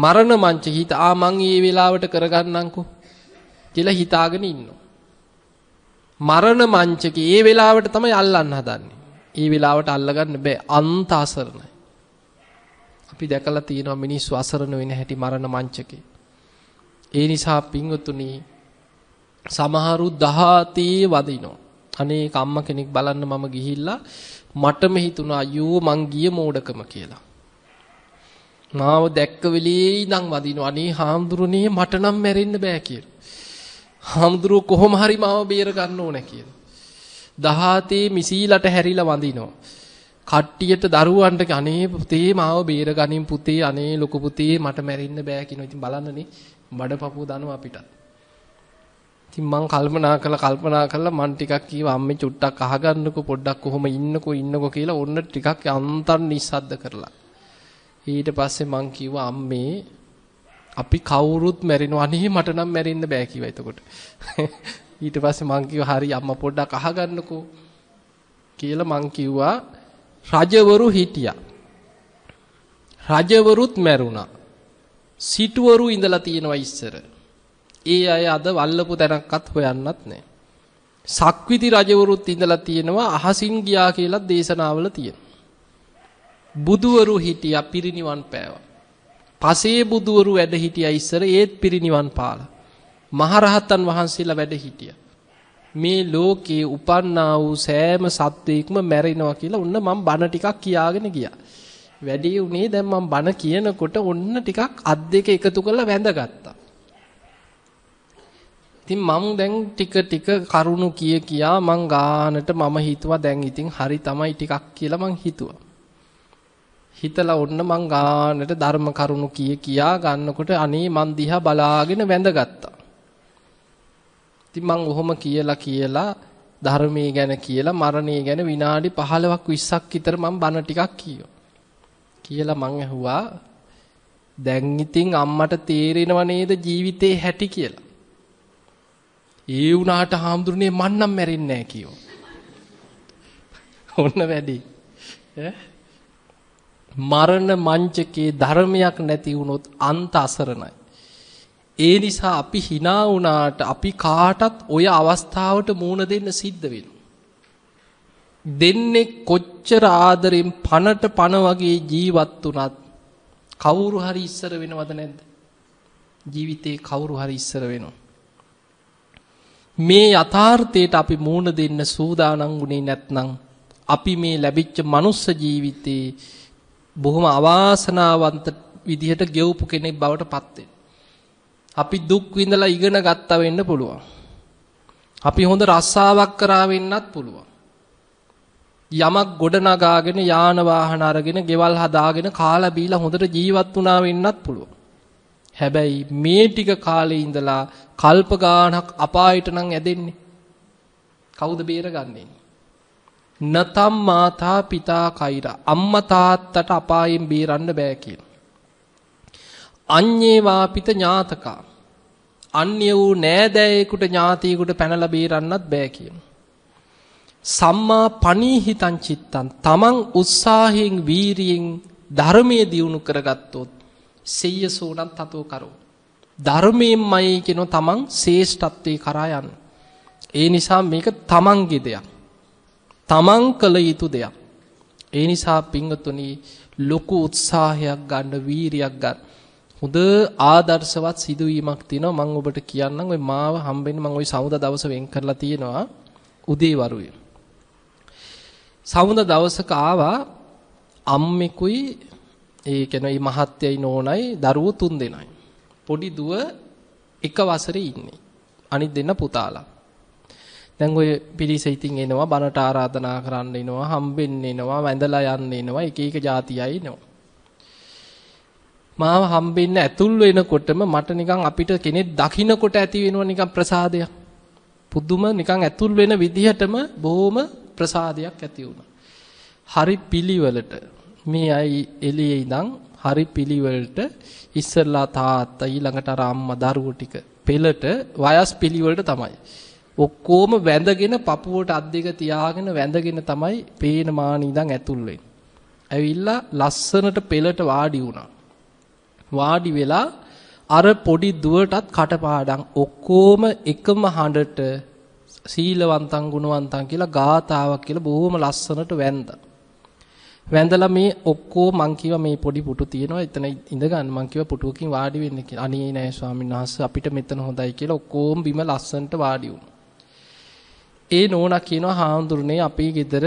මරණ මංච හිත ආ මං ඊ වෙලාවට කරගන්නම්කෝ කියලා හිතාගෙන ඉන්නවා. මරණ මංචකේ ඒ වෙලාවට තමයි අල්ලන්න හදන්නේ. ඒ වෙලාවට අල්ලගන්න බෑ අන්ත අසරණයි. අපි දැකලා තියෙනවා මිනිස්සු අසරණ වෙන හැටි මරණ මංචකේ. ඒ නිසා පින්වතුනි සමහරු දහාතේ වදිනවා. අනේ කම්ම කෙනෙක් බලන්න මම ගිහිල්ලා මටම හිතුණා අයියෝ මං ගිය මෝඩකම කියලා. මාව දැක්ක වෙලේ ඉඳන් වදිනවා. අනේ හාමුදුරනේ මට නම් මැරෙන්න බෑ කියලා. හාමුදුරුව කොහොම හරි මාව බේර ගන්න ඕනේ කියලා. දහාතේ මිසීලට හැරිලා වඳිනවා. කට්ටියට දරුවන්ට අනේ පුතේ මාව බේර ගනින් පුතේ අනේ ලොකු පුතේ මට මැරෙන්න බෑ කියනවා. ඉතින් බලන්නනේ බඩපපුව දනවා අපිටත්. ඉතින් මං කල්පනා කළා කල්පනා කළා මං ටිකක් කීවා අම්මේ චුට්ටක් අහගන්නකෝ පොඩ්ඩක් කොහොම ඉන්නකෝ ඉන්නකෝ කියලා ඔන්න ටිකක් අන්තන් නිස්සද්ද කරලා ඊට පස්සේ මං කිව්වා අම්මේ අපි කවුරුත් මැරෙනවා අනේ මට නම් මැරෙන්න බෑ කිව්වා එතකොට. ඊට පස්සේ මං කිව්වා හරි අම්මා පොඩ්ඩක් අහගන්නකෝ කියලා මං කිව්වා රජවරු හිටියා. රජවරුත් මැරුණා. සිටුවරු ඉඳලා තියෙනවා ඉස්සර. ඒ අය අද වල්ලපු තැනක්වත් හොයන්නත් නැහැ. සක්විති රජවරුත් ඉඳලා තියෙනවා අහසින් ගියා කියලා දේශනාවල තියෙනවා. බුදුවරු හිටියා පිරිණිවන් පෑවා. පසේ බුදුවරු වැඩ හිටියා ඉස්සර ඒත් පිරිණිවන් පාලා. මහරහතන් වහන්සේලා වැඩ හිටියා. මේ ලෝකේ උපන්නා වූ සෑම සත්වයකම මැරෙනවා කියලා ඔන්න මම බණ ටිකක් කියාගෙන ගියා. වැඩි උනේ දැන් මම බණ කියනකොට ඔන්න ටිකක් අත් දෙක එකතු කරලා වැඳගත්තා. ඉතින් මම දැන් ටික ටික කරුණු කිය කියා මං ගානට මම හිතුවා දැන් ඉතින් හරි තමයි ටිකක් කියලා මං හිතුවා. හිතලා ඔන්න මං ගානට ධර්ම කරුණු කී කියා ගන්නකොට අනේ මං දිහා බලාගෙන වැඳගත්තා. ඉතින් මං ඔහොම කියලා කියලා ධර්මයේ ගැන කියලා මරණය ගැන විනාඩි 15ක් 20ක් විතර මං බන ටිකක් කියෝ. කියලා මං ඇහුවා දැන් ඉතින් අම්මට තේරෙනව නේද ජීවිතේ හැටි කියලා. ඒ වුණාට හාමුදුරනේ මන්නම් මැරෙන්නේ නැහැ කියෝ. ඔන්න වැඩි. ඈ මරණ මංජකේ ධර්මයක් නැති වුණොත් අන්ත අසරණයි. ඒ නිසා අපි hina වුණාට අපි කාටත් ওই අවස්ථාවට මූණ දෙන්න සිද්ධ වෙනවා. දෙන්නේ කොච්චර ආදරෙන් පනට පන වගේ ජීවත් වුණත් කවුරු හරි ඉස්සර වෙනවද නැද්ද? ජීවිතේ කවුරු හරි ඉස්සර වෙනවා. මේ යථාර්ථයට අපි මූණ දෙන්න සූදානම් වුණේ නැත්නම් අපි මේ ලැබිච්ච මනුස්ස ජීවිතේ බොහොම අවාසනාවන්ත විදිහට ගෙවපු කෙනෙක් බවට පත් අපි දුක් විඳලා ඉගෙන ගත්තා වෙන්න පුළුවන්. අපි හොඳ රස්සාවක් කරා වෙන්නත් පුළුවන්. යමක් ගොඩනගාගෙන යාන වාහන අරගෙන ගෙවල් හදාගෙන කාලා බීලා හොඳට ජීවත් වුණා වෙන්නත් පුළුවන්. හැබැයි මේ ටික කාලේ ඉඳලා කල්ප ගාණක් අපායට නම් ඇදෙන්නේ. කවුද බේරගන්නේ? නතම් මාතා පිතා කෛර අම්මා තාත්තට අපායෙන් බේරන්න බෑ කියන. අඤ්ඤේ වාපිත ඥාතක අන්‍ය වූ නෑදෑයෙකුට ඥාතියෙකුට පැනලා බේරන්නත් බෑ කියන. සම්මා පණීහිතං චිත්තං තමන් උත්සාහයෙන් වීරියෙන් ධර්මයේ දියුණු කරගත්තොත් සෙය්‍යසෝණං තතෝ කරෝ ධර්මයෙන්මයි කියන තමන් ශේෂ්ඨත්වේ කරා යන. ඒ නිසා මේක තමන්ගේ දෙයක්. තමන් කළ යුතු දෙයක්. ඒ නිසා පින්වතුනි ලොකු උත්සාහයක් ගන්න වීරියක් ගන්න. හොඳ ආදර්ශවත් සිදුවීමක් තියෙනවා මම ඔබට කියන්නම් ඔය මාව හම්බෙන්නේ මම ওই සමුදා දවස වෙන් කරලා තියෙනවා උදේ වරුවේ. සමුදා දවසක ආවා අම්මෙකුයි ඒ කියන්නේ මේ මහත්යයි නෝනයි දරුවෝ තුන් දෙනයි. පොඩි දුව එක වසරේ ඉන්නේ. අනිත් දෙන්න පුතාලා. දැන් ඔය පිරිස ඉතින් එනවා බණට ආරාධනා කරන්න එනවා හම්බෙන්න එනවා වැඳලා යන්න එනවා එක එක જાතියයි එනවා මාව හම්බෙන්න ඇතුල් වෙනකොටම මට නිකන් අපිට කෙනෙක් දකින්නකොට ඇති වෙනවා නිකන් ප්‍රසාදයක් පුදුම නිකන් ඇතුල් වෙන විදිහටම බොහොම ප්‍රසාදයක් ඇති වුණා හරි පිළිවෙලට මේ අය එළියේ ඉඳන් හරි පිළිවෙලට ඉස්සෙල්ලා තාත්තා ඊළඟට අර අම්මා දරුවෝ ටික පෙළට වයස් පිළිවෙලට තමයි ඔක්කොම වැඳගෙන පපුවට අත් දෙක තියාගෙන වැඳගෙන තමයි පේන මාන ඉඳන් ඇතුල් වෙන්නේ. ඇවිල්ලා ලස්සනට පෙළට වාඩි වුණා. වාඩි වෙලා අර පොඩි දුවටත් කටපාඩම් ඔක්කොම එකම හඬට සීලවන්තං ගුණවන්තං කියලා ගාතාවක් කියලා බොහොම ලස්සනට වැන්දා. වැඳලා මේ ඔක්කෝ මං කිව්වා මේ පොඩි පුටු තියෙනවා එතන ඉඳ ගන්න මං කිව්වා පුටුවකින් වාඩි වෙන්න කියලා. අනේ නෑ ස්වාමීන් වහන්සේ අපිට මෙතන හොඳයි කියලා ඔක්කොම බිම ලස්සනට වාඩි වුණා. ඒ නෝනා කියනවා හාමුදුරනේ අපි ගෙදර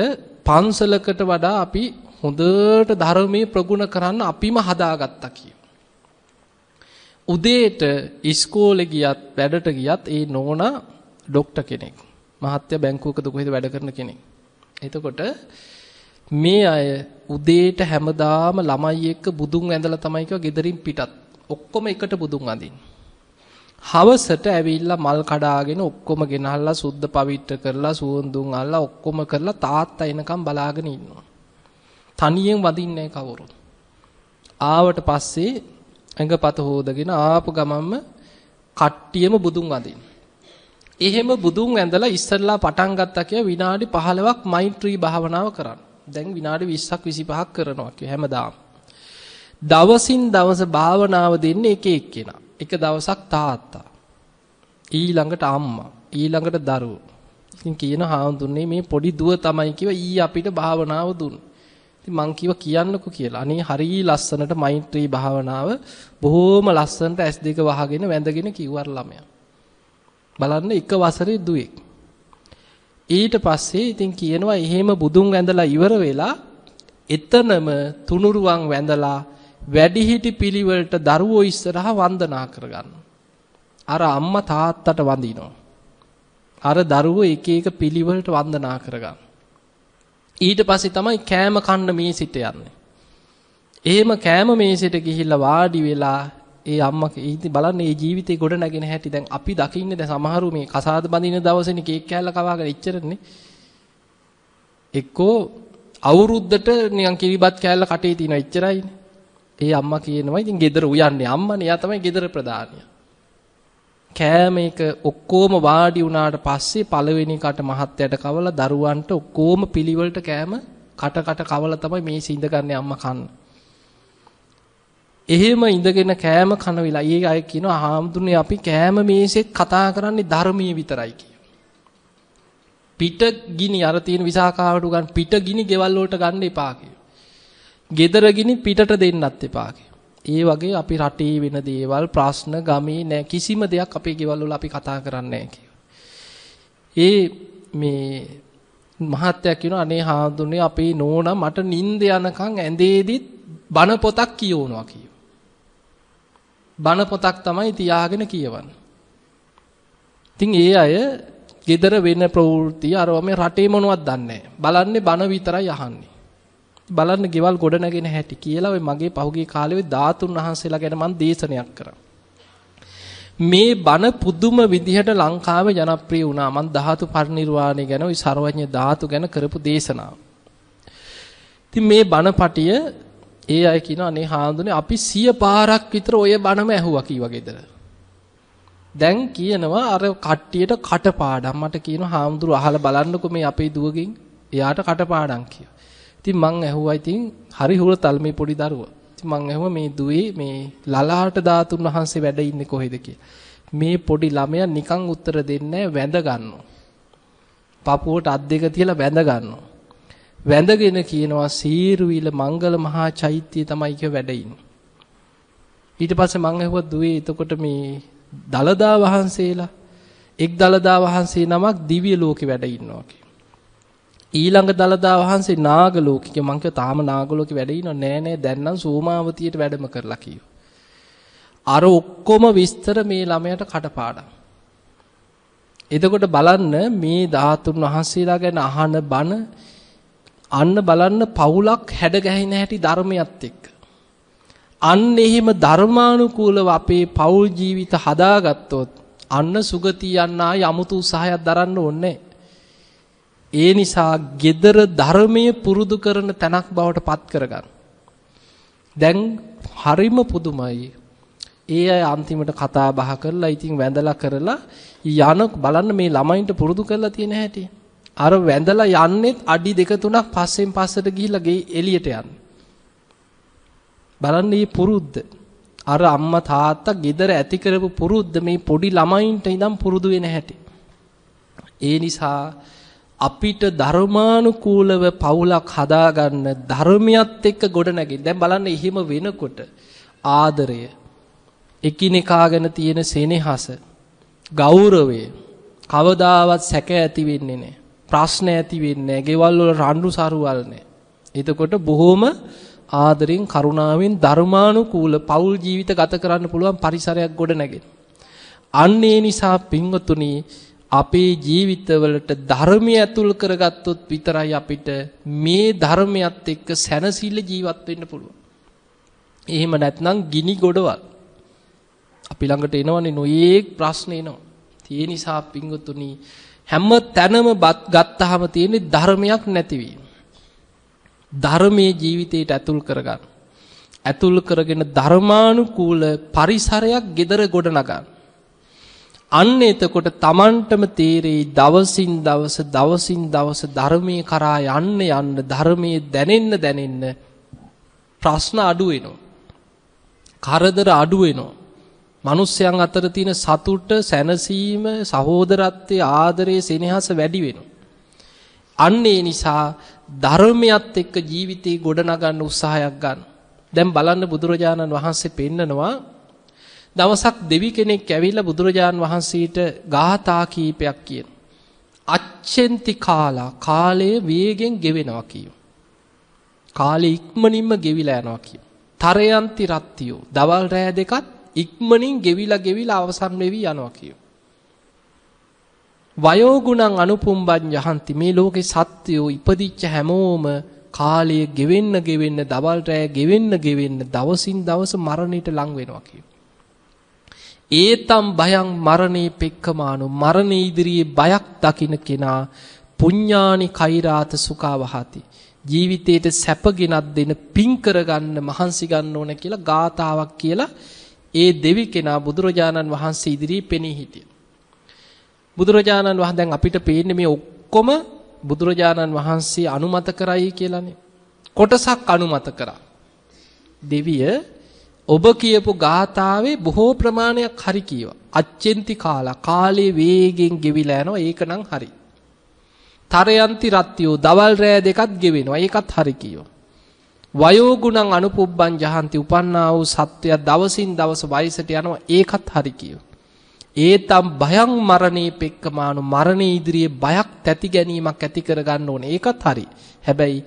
පන්සලකට වඩා අපි හොඳට ධර්මයේ ප්‍රගුණ කරන්න අපිම හදාගත්තා කියනවා. උදේට ඉස්කෝලේ ගියත් වැඩට ගියත් ඒ නෝනා ඩොක්ටර් කෙනෙක්. මහත්ය බැංකුවකද කොහෙද වැඩ කරන කෙනෙක්. එතකොට මේ අය උදේට හැමදාම ළමයි එක්ක බුදුන් ඇඳලා තමයි කිව්වා ගෙදරින් පිටත්. ඔක්කොම එකට බුදුන් අඳින්නේ. හවසට ඇවිල්ලා මල් කඩාගෙන ඔක්කොම ගෙනහල්ලා සුද්ධ පවිත්‍ර කරලා සුවඳුන් අල්ලා ඔක්කොම කරලා තාත්තා එනකම් බලාගෙන ඉන්නවා. තනියෙන් වදින්නේ කවුරුත්. ආවට පස්සේ ඇඟපත හොදගෙන ආපු ගමන්ම කට්ටියම බුදුන් වදින්න. එහෙම බුදුන් ඇඳලා ඉස්සල්ලා පටන් ගත්තා කිය විනාඩි 15ක් මෛත්‍රී භාවනාව කරන්න. දැන් විනාඩි 20ක් 25ක් කරනවා කිය හැමදාම. දවසින් දවස භාවනාව දෙන්නේ එක එක්කෙනා. එක දවසක් තාත්තා. ඊළඟට අම්මා. ඊළඟට දරුවෝ. ඉතින් කියන හාමුදුරනේ මේ පොඩි දුව තමයි කිව ඊ අපිට භාවනාව දුන්නේ. ඉතින් මං කිව කියන්නකෝ කියලා. අනේ හරිය ලස්සනට මෛත්‍රී භාවනාව බොහොම ලස්සනට S2 වහගෙන වැඳගෙන කිව්වර ළමයා. බලන්න එක වසරේ දුවෙක්. ඊට පස්සේ ඉතින් කියනවා එහෙම බුදුන් වැඳලා ඉවර වෙලා එතනම තුනුරුවන් වැඳලා වැඩිහිටි පිළිවෙලට දරුවෝ ඉස්සරහා වන්දනා කරගන්න. අර අම්මා තාත්තට වඳිනවා. අර දරුවෝ එක එක පිළිවෙලට වන්දනා කරගන්න. ඊට පස්සේ තමයි කෑම කන්න මේසිට යන්නේ. එහෙම කෑම මේසිට ගිහිල්ලා වාඩි වෙලා ඒ අම්මා ඉතින් බලන්න මේ ජීවිතේ ගොඩ නැගෙන හැටි දැන් අපි දකින්නේ දැන් සමහරු මේ කසාද බඳින දවසේනේ කේක් කෑල්ල කවාගෙන ඉච්චරනේ එක්කෝ අවුරුද්දට නිකන් කිරිබත් කෑල්ල කටේ තියෙන ඉච්චරයිනේ ඒ අම්මා කියනවා ඉතින් ගෙදර උයන්නේ අම්මනේ එයා තමයි ගෙදර ප්‍රධානියා. කෑම එක ඔක්කොම වාඩි වුණාට පස්සේ පළවෙනි කට මහත්යට කවලා දරුවන්ට ඔක්කොම පිළිවෙලට කෑම කට කට කවලා තමයි මේ සිඳගන්නේ අම්මා කන්න. එහෙම ඉඳගෙන කෑම කන විලා ඊයේ අය කියනවා හාමුදුරනේ අපි කෑම මේසෙත් කතා කරන්නේ ධර්මීය විතරයි පිට ගිනි අර තියෙන විසාකාවට ගන්න පිට ගිනි ගෙවල් වලට ගන්න එපා කියලා. gedara gini පිටට දෙන්නත් එපා ඒ වගේ අපි රටේ වෙන දේවල් ප්‍රශ්න ගමේ නැ කිසිම දෙයක් අපේ ගෙවල් වල අපි කතා කරන්නේ ඒ මේ මහත්තයා කියනවා අනේ හාඳුනේ අපේ නෝනා මට නිින්ද යනකම් ඇඳේදිත් බන පොතක් කියවනවා කියනවා. බන පොතක් තමයි තියාගෙන කියවන්නේ. ඉතින් ඒ අය gedara වෙන ප්‍රවෘත්ති අරව මේ රටේ මොනවද දන්නේ නැහැ. බලන්නේ බන විතරයි අහන්නේ. බලන්න ගෙවල් ගොඩ නැගෙන හැටි කියලා ඔය මගේ පහුගිය කාලේ ඔය ධාතුන් වහන්සේලා ගැන මම දේශනයක් කරා. මේ බණ පුදුම විදිහට ලංකාවේ ජනප්‍රිය වුණා. මම ධාතු පරිනිර්වාණය ගැන ওই ਸਰවඥ ධාතු ගැන කරපු දේශනාව. ඉතින් මේ බණ පටිය ඒ අය කියනවා අනේ හාඳුනේ අපි සිය පාරක් විතර ඔය බණම ඇහුවා කීවා ගෙදර. දැන් කියනවා අර කට්ටියට කටපාඩම් මට කියන හාමුදුරු අහලා බලන්නකෝ මේ අපේ දුවගෙන් එයාට කටපාඩම් කියලා. ඉතින් මං ඇහුවා ඉතින් හරි හුර තල්මේ පොඩි දරුවා. ඉතින් මං ඇහුවා මේ දුවේ මේ ලලාට ධාතුන් වහන්සේ වැඩ ඉන්නේ කොහෙද කියලා. මේ පොඩි ළමයා නිකන් උත්තර දෙන්නේ වැඳ ගන්නවා. පපුවට අත් දෙක තියලා වැඳ ගන්නවා. වැඳගෙන කියනවා සීරුවිල මංගල මහා චෛත්‍යය තමයි කිය වැඩ ඉන්නේ. ඊට පස්සේ මං ඇහුවා දුවේ එතකොට මේ දලදා වහන්සේලා එක් දලදා වහන්සේ නමක් දිව්‍ය ලෝකේ වැඩ ඉන්නවා කියලා. ඊළඟ දලදා වහන්සේ නාග ලෝකික මං කිය තාම නාග ලෝකේ වැඩ ඉන්නව නෑ නෑ දැන් නම් සෝමාවතියට වැඩම කරලා කියෝ. අර ඔක්කොම විස්තර මේ ළමයට කටපාඩම්. එතකොට බලන්න මේ ධාතුන් වහන්සේලා ගැන අහන බණ අන්න බලන්න පවුලක් හැඩ ගැහෙන හැටි ධර්මයත් එක්ක. අන්න එහෙම ධර්මානුකූලව අපේ පෞල් ජීවිත හදාගත්තොත් අන්න සුගතිය යන්න ආයි අමුතු උත්සාහයක් දරන්න ඕනේ ඒ නිසා gedara ධර්මයේ පුරුදු කරන තැනක් බවට පත් කරගන්න. දැන් හරිම පුදුමයි. ඒ අය අන්තිමට කතා බහ කරලා ඉතින් වැඳලා කරලා යන බලන්න මේ ළමයින්ට පුරුදු කරලා තියෙන හැටි. අර වැඳලා යන්නෙත් අඩි දෙක තුනක් පස්සෙන් පස්සට ගිහිල්ලා ගේ එළියට යන්න. බලන්න මේ පුරුද්ද. අර අම්මා තාත්තා ගෙදර ඇති කරපු පුරුද්ද මේ පොඩි ළමයින්ට ඉඳන් පුරුදු වෙන හැටි. ඒ නිසා අපිට ධර්මානුකූලව පවුලක් හදාගන්න ධර්මියත් එක්ක ගොඩනැගෙන. දැන් බලන්න එහෙම වෙනකොට ආදරය එකිනෙකා ගැන තියෙන සෙනෙහස ගෞරවය කවදාවත් සැක ඇති වෙන්නේ නැහැ. ප්‍රශ්න ඇති වෙන්නේ නැහැ. ගෙවල් වල රණ්ඩු සරුවල් නැහැ. එතකොට බොහොම ආදරෙන් කරුණාවෙන් ධර්මානුකූල පෞල් ජීවිත ගත කරන්න පුළුවන් පරිසරයක් ගොඩනැගෙන. අන්න ඒ නිසා පින්වතුනි අපේ ජීවිතවලට ධර්මය ඇතුල් කරගත්තොත් විතරයි අපිට මේ ධර්මයත් එක්ක සැනසille ජීවත් වෙන්න පුළුවන්. එහෙම නැත්නම් ගිනි ගොඩවල්. අපි ළඟට එනවනේ නොයේක් ප්‍රශ්න එනවා. ඒ නිසා පිංගුතුනි හැම තැනම ගත්තාම තියෙන ධර්මයක් නැතිවීම. ධර්මයේ ජීවිතයට ඇතුල් කරගන්න. ඇතුල් කරගෙන ධර්මානුකූල පරිසරයක් gedara ගොඩනගන්න. අන්න එතකොට Tamanටම තේරෙයි දවසින් දවස දවසින් දවස ධර්මයේ කරා යන්න යන්න ධර්මයේ දැනෙන්න දැනෙන්න ප්‍රශ්න අඩු වෙනවා. කරදර අඩු වෙනවා. මිනිස්යන් අතර තියෙන සතුට, සැනසීම, සහෝදරත්වයේ ආදරයේ සෙනෙහස වැඩි වෙනවා. අන්න ඒ නිසා ධර්මයත් එක්ක ජීවිතේ ගොඩනගන්න උත්සාහයක් ගන්න. දැන් බලන්න බුදුරජාණන් වහන්සේ පෙන්නනවා දවසක් දෙවි කෙනෙක් ඇවිල්ලා බුදුරජාන් වහන්සේට ගාථා කීපයක් කියන. අච්චෙන්ති කාලා කාලය වේගෙන් ගෙවෙනවා කියු. කාලය ඉක්මනින්ම ගෙවිලා යනවා කියු. තරයන්ති රත්තියෝ දවල් රෑ දෙකත් ඉක්මනින් ගෙවිලා ගෙවිලා අවසන් වෙවි යනවා කියු. වයෝ ගුණං අනුපුම්බන් යහන්ති මේ ලෝකේ සත්‍යෝ ඉපදිච්ච හැමෝම කාලය ගෙවෙන්න ගෙවෙන්න දවල් රෑ ගෙවෙන්න ගෙවෙන්න දවසින් දවස මරණයට ලං වෙනවා කියු. ඒතම් භයං මරණේ පෙක්කමානු මරණ ඉදිරියේ බයක් දකින කෙනා පුඤ්ඤානි කෛරාත සුඛවහති ජීවිතේට සැපගෙනත් දෙන පින් කරගන්න මහන්සි ගන්න ඕන කියලා ගාතාවක් කියලා ඒ දෙවි කෙනා බුදුරජාණන් වහන්සේ ඉදිරියේ පෙනී හිටියා බුදුරජාණන් වහන්සේ දැන් අපිට පේන්නේ මේ ඔක්කොම බුදුරජාණන් වහන්සේ අනුමත කරයි කියලානේ කොටසක් අනුමත කරා දෙවිය ඔබ කියපු ගාතාවේ බොහෝ ප්‍රමාණයක් හරි කීවා. අච්චෙන්ති කාලා කාලේ වේගෙන් ගෙවිලා යනවා. ඒකනම් හරි. තරයන්ති රත්තියෝ දවල් රෑ දෙකත් ගෙවෙනවා. ඒකත් හරි කීවා. වයෝ ගුණං අනුපුබ්බං ජහන්ති උපන්නා වූ සත්‍යය දවසින් දවස වයසට යනවා. ඒකත් හරි කීවා. ඒතම් භයං මරණේ පෙක්කමානු මරණේ ඉදිරියේ බයක් තැති ගැනීමක් ඇති කරගන්න ඕනේ. ඒකත් හරි. හැබැයි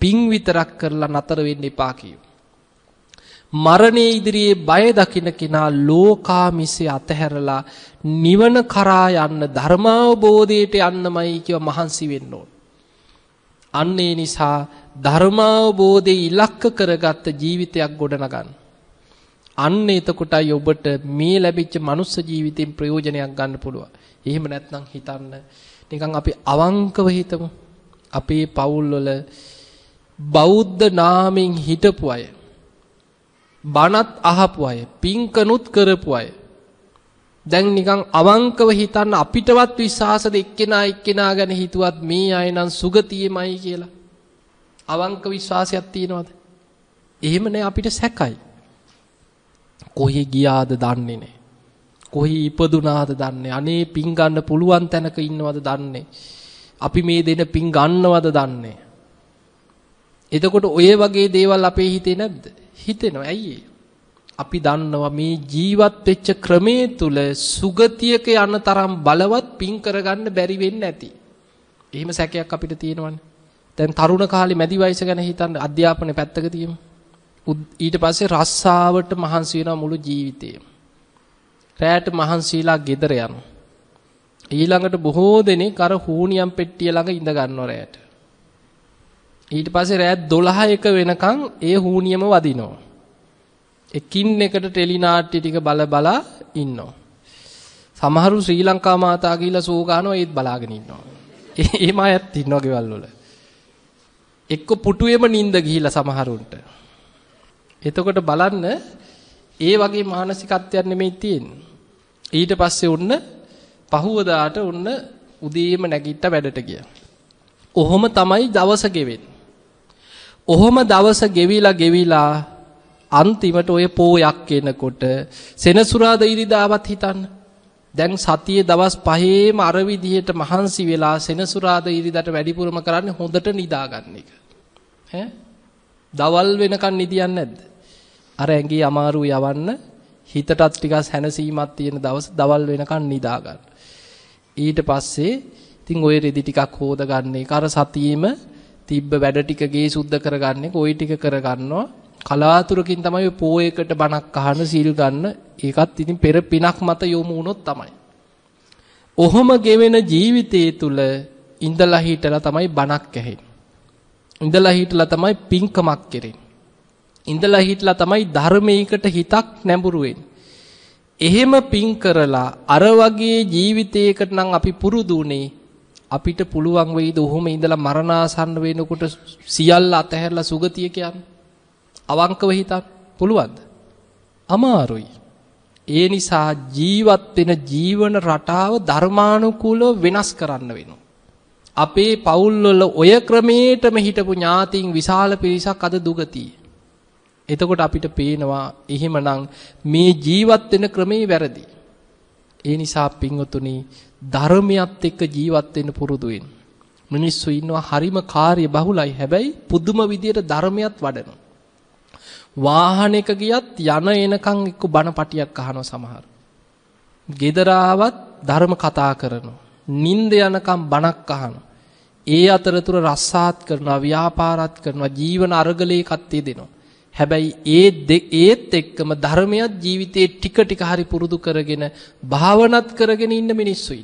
පිං විතරක් කරලා නතර වෙන්න එපා කියනවා. මරණයේ ඉදිරියේ බය දකින කෙනා ලෝකාමිසෙ අතහැරලා නිවන කරා යන්න ධර්මාවබෝධයට යන්නමයි කියව මහන්සි වෙන්න ඕන. අන්න ඒ නිසා ධර්මාවබෝධය ඉලක්ක කරගත්ත ජීවිතයක් ගොඩනගන්න. අන්න එතකොටයි ඔබට මේ ලැබිච්ච මනුස්ස ජීවිතෙන් ප්‍රයෝජනයක් ගන්න පුළුවන්. එහෙම නැත්නම් හිතන්න නිකන් අපි අවංකව හිතමු. අපේ පවුල් වල බෞද්ධ නාමයෙන් හිටපු අය බණත් අහපු අය, පිංකනුත් කරපු අය. දැන් නිකන් අවංකව හිතන්න අපිටවත් විශ්වාසද එක්කෙනා එක්කෙනා ගැන හිතුවත් මේ අය නම් සුගතියෙමයි කියලා. අවංක විශ්වාසයක් තියනවද? එහෙම නෑ අපිට සැකයි. කොහි ගියාද දන්නේ නෑ. කොහි ඉපදුනාද දන්නේ. අනේ පින් ගන්න පුළුවන් තැනක ඉන්නවද දන්නේ. අපි මේ දෙන පින් ගන්නවද දන්නේ. එතකොට ඔය වගේ දේවල් අපේ හිතේ නැද්ද? හිතෙනවා. ඇයි අපි දන්නවා මේ ජීවත් වෙච්ච ක්‍රමේ තුල සුගතියක යන තරම් බලවත් පින් කරගන්න බැරි වෙන්නේ නැති. එහෙම සැකයක් අපිට තියෙනවනේ. දැන් තරුණ කාලේ මැදි වයස ගැන හිතන්න අධ්‍යාපනයේ පැත්තක තියමු. ඊට පස්සේ රස්සාවට මහන්සි වෙනවා මුළු ජීවිතේම. රැයට මහන්සිලා ගෙදර යනවා. ඊළඟට බොහෝ දෙනෙක් අර හූනියම් පෙට්ටිය ළඟ ඉඳ ගන්නවා රැයට. ඊට පස්සේ රෑ 12 වෙනකන් ඒ හුනියම වදිනවා. එකින් එකට ටෙලි නාට්‍ය ටික බල බලා ඉන්නවා. සමහරු ශ්‍රී ලංකා මාතා කියලා සෝ ගන්නවා ඒත් බලාගෙන ඉන්නවා. එහෙම අයත් ඉන්නවා ගෙවල් වල. එක්ක පුටුවේම නිින්ද ගිහිලා සමහරුන්ට. එතකොට බලන්න ඒ වගේ මානසිකත්වයක් නෙමෙයි තියෙන්නේ. ඊට පස්සේ ඔන්න පහුවදාට ඔන්න උදේම නැගිට්ට වැඩට ගියා. ඔහොම තමයි දවස ගෙවෙන්නේ. ඔහොම දවස ගෙවිලා ගෙවිලා අන්තිමට ඔය පෝයක් එනකොට සෙනසුරාදා ඉරිදාවත් හිතන්න. දැන් සතියේ දවස් පහේම අර විදිහට මහන්සි වෙලා සෙනසුරාදා ඉරිදාට වැඩිපුරම කරන්නේ හොඳට නිදාගන්න එක. ඈ දවල් වෙනකන් නිදියන්නේ නැද්ද? අර ඇඟේ අමාරු යවන්න හිතටත් ටිකක් හැනසීමක් තියෙන දවස් දවල් වෙනකන් නිදා ගන්න. ඊට පස්සේ ඉතින් ওই රෙදි ටිකක් හොදගන්නේ කර සතියෙම තිබ්බ වැඩ ටික ගේ සුද්ධ කරගන්නේ කොයි ටික කරගන්නවා කලාතුරකින් තමයි පෝයකට බණක් අහන සීල් ගන්න ඒකත් ඉතින් පෙර පිනක් මත යොමු වුණොත් තමයි. ඔහොම ගෙවෙන ජීවිතයේ තුල ඉඳලා හිටලා තමයි බණක් ඇහෙන්නේ. ඉඳලා හිටලා තමයි පිංකමක් කෙරෙන්නේ. ඉඳලා හිටලා තමයි ධර්මයකට හිතක් නැඹුරු එහෙම පිං කරලා අර වගේ ජීවිතයකට නම් අපි පුරුදු අපිට පුළුවන් වෙයිද ඔහොම ඉඳලා මරණාසන්න වෙනකොට සියල්ල අතහැරලා සුගතිය කියන්නේ? අවංකව හිතන්න පුළුවන්ද? අමාරුයි. ඒ නිසා ජීවත් වෙන ජීවන රටාව ධර්මානුකූලව වෙනස් කරන්න වෙනවා. අපේ පවුල්වල ඔය ක්‍රමයටම හිටපු ඥාතීන් විශාල පිරිසක් අද දුගතියි. එතකොට අපිට පේනවා එහෙමනම් මේ ජීවත් වෙන ක්‍රමේ වැරදි. ඒ නිසා පින්වතුනි ධර්මියත් එක්ක ජීවත් වෙන්න පුරුදු වෙන්න. මිනිස්සු ඉන්නවා හරිම කාර්ය බහුලයි. හැබැයි පුදුම විදියට ධර්මියත් වඩනවා. වාහනයක ගියත් යන එනකන් එක්ක බණ පටියක් අහනවා සමහර. ගෙදරාවත් ධර්ම කතා කරනවා. නිින්ද යනකම් බණක් අහනවා. ඒ අතරතුර රස්සාත් කරනවා, ව්‍යාපාරත් කරනවා, ජීවන අරගලයකත් දෙනවා. හැබැයි ඒ ඒත් එක්කම ධර්මයක් ජීවිතේ ටික ටික හරි පුරුදු කරගෙන භාවනාත් කරගෙන ඉන්න මිනිස්සු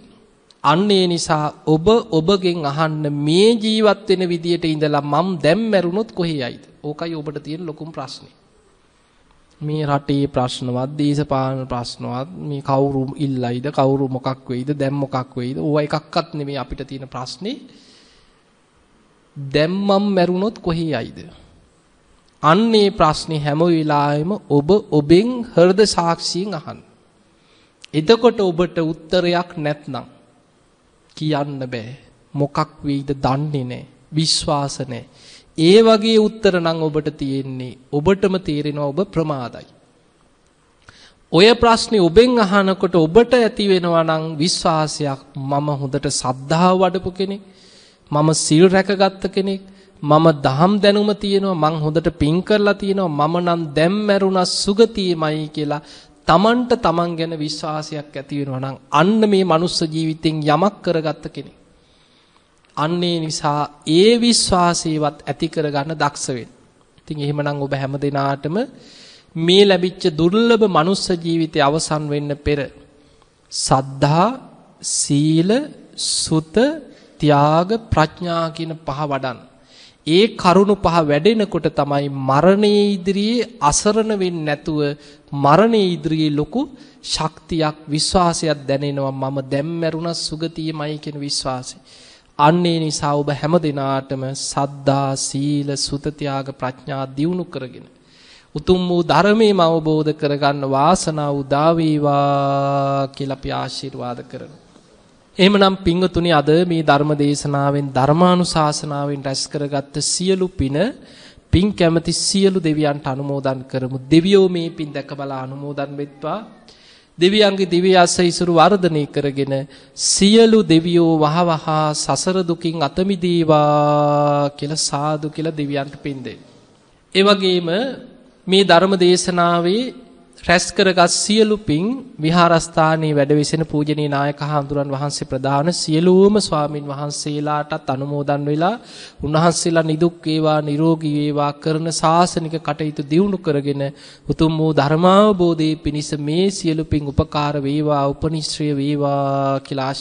අන්න ඒ නිසා ඔබ ඔබගෙන් අහන්න මේ ජීවත් වෙන විදියට ඉඳලා මම් දැන් මැරුණොත් කොහේ යයිද? ඕකයි ඔබට තියෙන ලොකුම ප්‍රශ්නේ. මේ රටේ ප්‍රශ්නවත් දේශපාලන ප්‍රශ්නවත් මේ කවුරු ඉල්ලයිද කවුරු මොකක් වෙයිද දැන් මොකක් වෙයිද ඕවා එකක්වත් නෙමෙයි අපිට තියෙන ප්‍රශ්නේ දැන් මම මැරුණොත් කොහේ යයිද අන්න ඒ ප්‍රශ්නේ හැම වෙලාවෙම ඔබ ඔබෙන් හෘද සාක්ෂියෙන් අහන්න. එතකොට ඔබට උත්තරයක් නැත්නම් කියන්න බෑ. මොකක් වෙයිද දන්නේ නෑ. විශ්වාස නෑ. ඒ වගේ උත්තර නම් ඔබට තියෙන්නේ ඔබටම තේරෙනවා ඔබ ප්‍රමාදයි. ඔය ප්‍රශ්නේ ඔබෙන් අහනකොට ඔබට ඇති වෙනවා නම් විශ්වාසයක් මම හොඳට සද්ධාව වඩපු කෙනෙක් මම සිල් රැකගත්ත කෙනෙක් මම දහම් දැනුම තියෙනවා මං හොඳට පින් කරලා තියෙනවා මම නම් දැන් මැරුණා සුගතියමයි කියලා තමන්ට තමන් ගැන විශ්වාසයක් ඇති වෙනවා නම් අන්න මේ මනුස්ස ජීවිතෙන් යමක් කරගත්ත කෙනෙක්. අන්නේ නිසා ඒ විශ්වාසයවත් ඇති කරගන්න දක්ෂ වෙන්න. ඉතින් එහෙමනම් ඔබ හැම දිනාටම මේ ලැබිච්ච දුර්ලභ මනුස්ස ජීවිතය අවසන් වෙන්න පෙර සද්ධා සීල සුත ත්‍යාග ප්‍රඥා කියන පහ වඩන්න. ඒ කරුණු පහ වැඩෙනකොට තමයි මරණයේ ඉදිරියේ අසරණ වෙන්නේ නැතුව මරණයේ ඉදිරියේ ලොකු ශක්තියක් විශ්වාසයක් දැනෙනවා මම දැන් මැරුණා සුගතියමයි කියන විශ්වාසය. අන්න ඒ නිසා ඔබ හැම දිනාටම සද්දා සීල සුත ත්‍යාග ප්‍රඥා දියුණු කරගෙන උතුම් වූ ධර්මයේම අවබෝධ කරගන්න වාසනාව උදා වේවා කියලා අපි ආශිර්වාද කරනවා. එහෙමනම් පිංගතුනි අද මේ ධර්ම දේශනාවෙන් ධර්මානුශාසනාවෙන් රැස් කරගත්ත සියලු පින පින් කැමති සියලු දෙවියන්ට අනුමෝදන් කරමු. දෙවියෝ මේ පින් දැක බලා අනුමෝදන් වෙත්වා. දෙවියන්ගේ දිව්‍ය ආශ්‍රයසුරු වර්ධනය කරගෙන සියලු දෙවියෝ වහවහ සසර දුකින් අත මිදේවා කියලා සාදු කියලා දෙවියන්ට පින් දෙන්න. ඒ වගේම මේ ධර්ම දේශනාවේ රැස් කරගත් සියලු පින් විහාරස්ථානයේ වැඩ විසෙන පූජනීය නායක හඳුරන් වහන්සේ ප්‍රදාන සියලුම ස්වාමින් වහන්සේලාටත් අනුමෝදන් වෙලා උන්වහන්සේලා නිදුක් වේවා නිරෝගී වේවා කරන සාසනික කටයුතු දියුණු කරගෙන උතුම් වූ ධර්මාවබෝධයේ පිණිස මේ සියලු පින් උපකාර වේවා උපනිශ්‍රය වේවා කියලා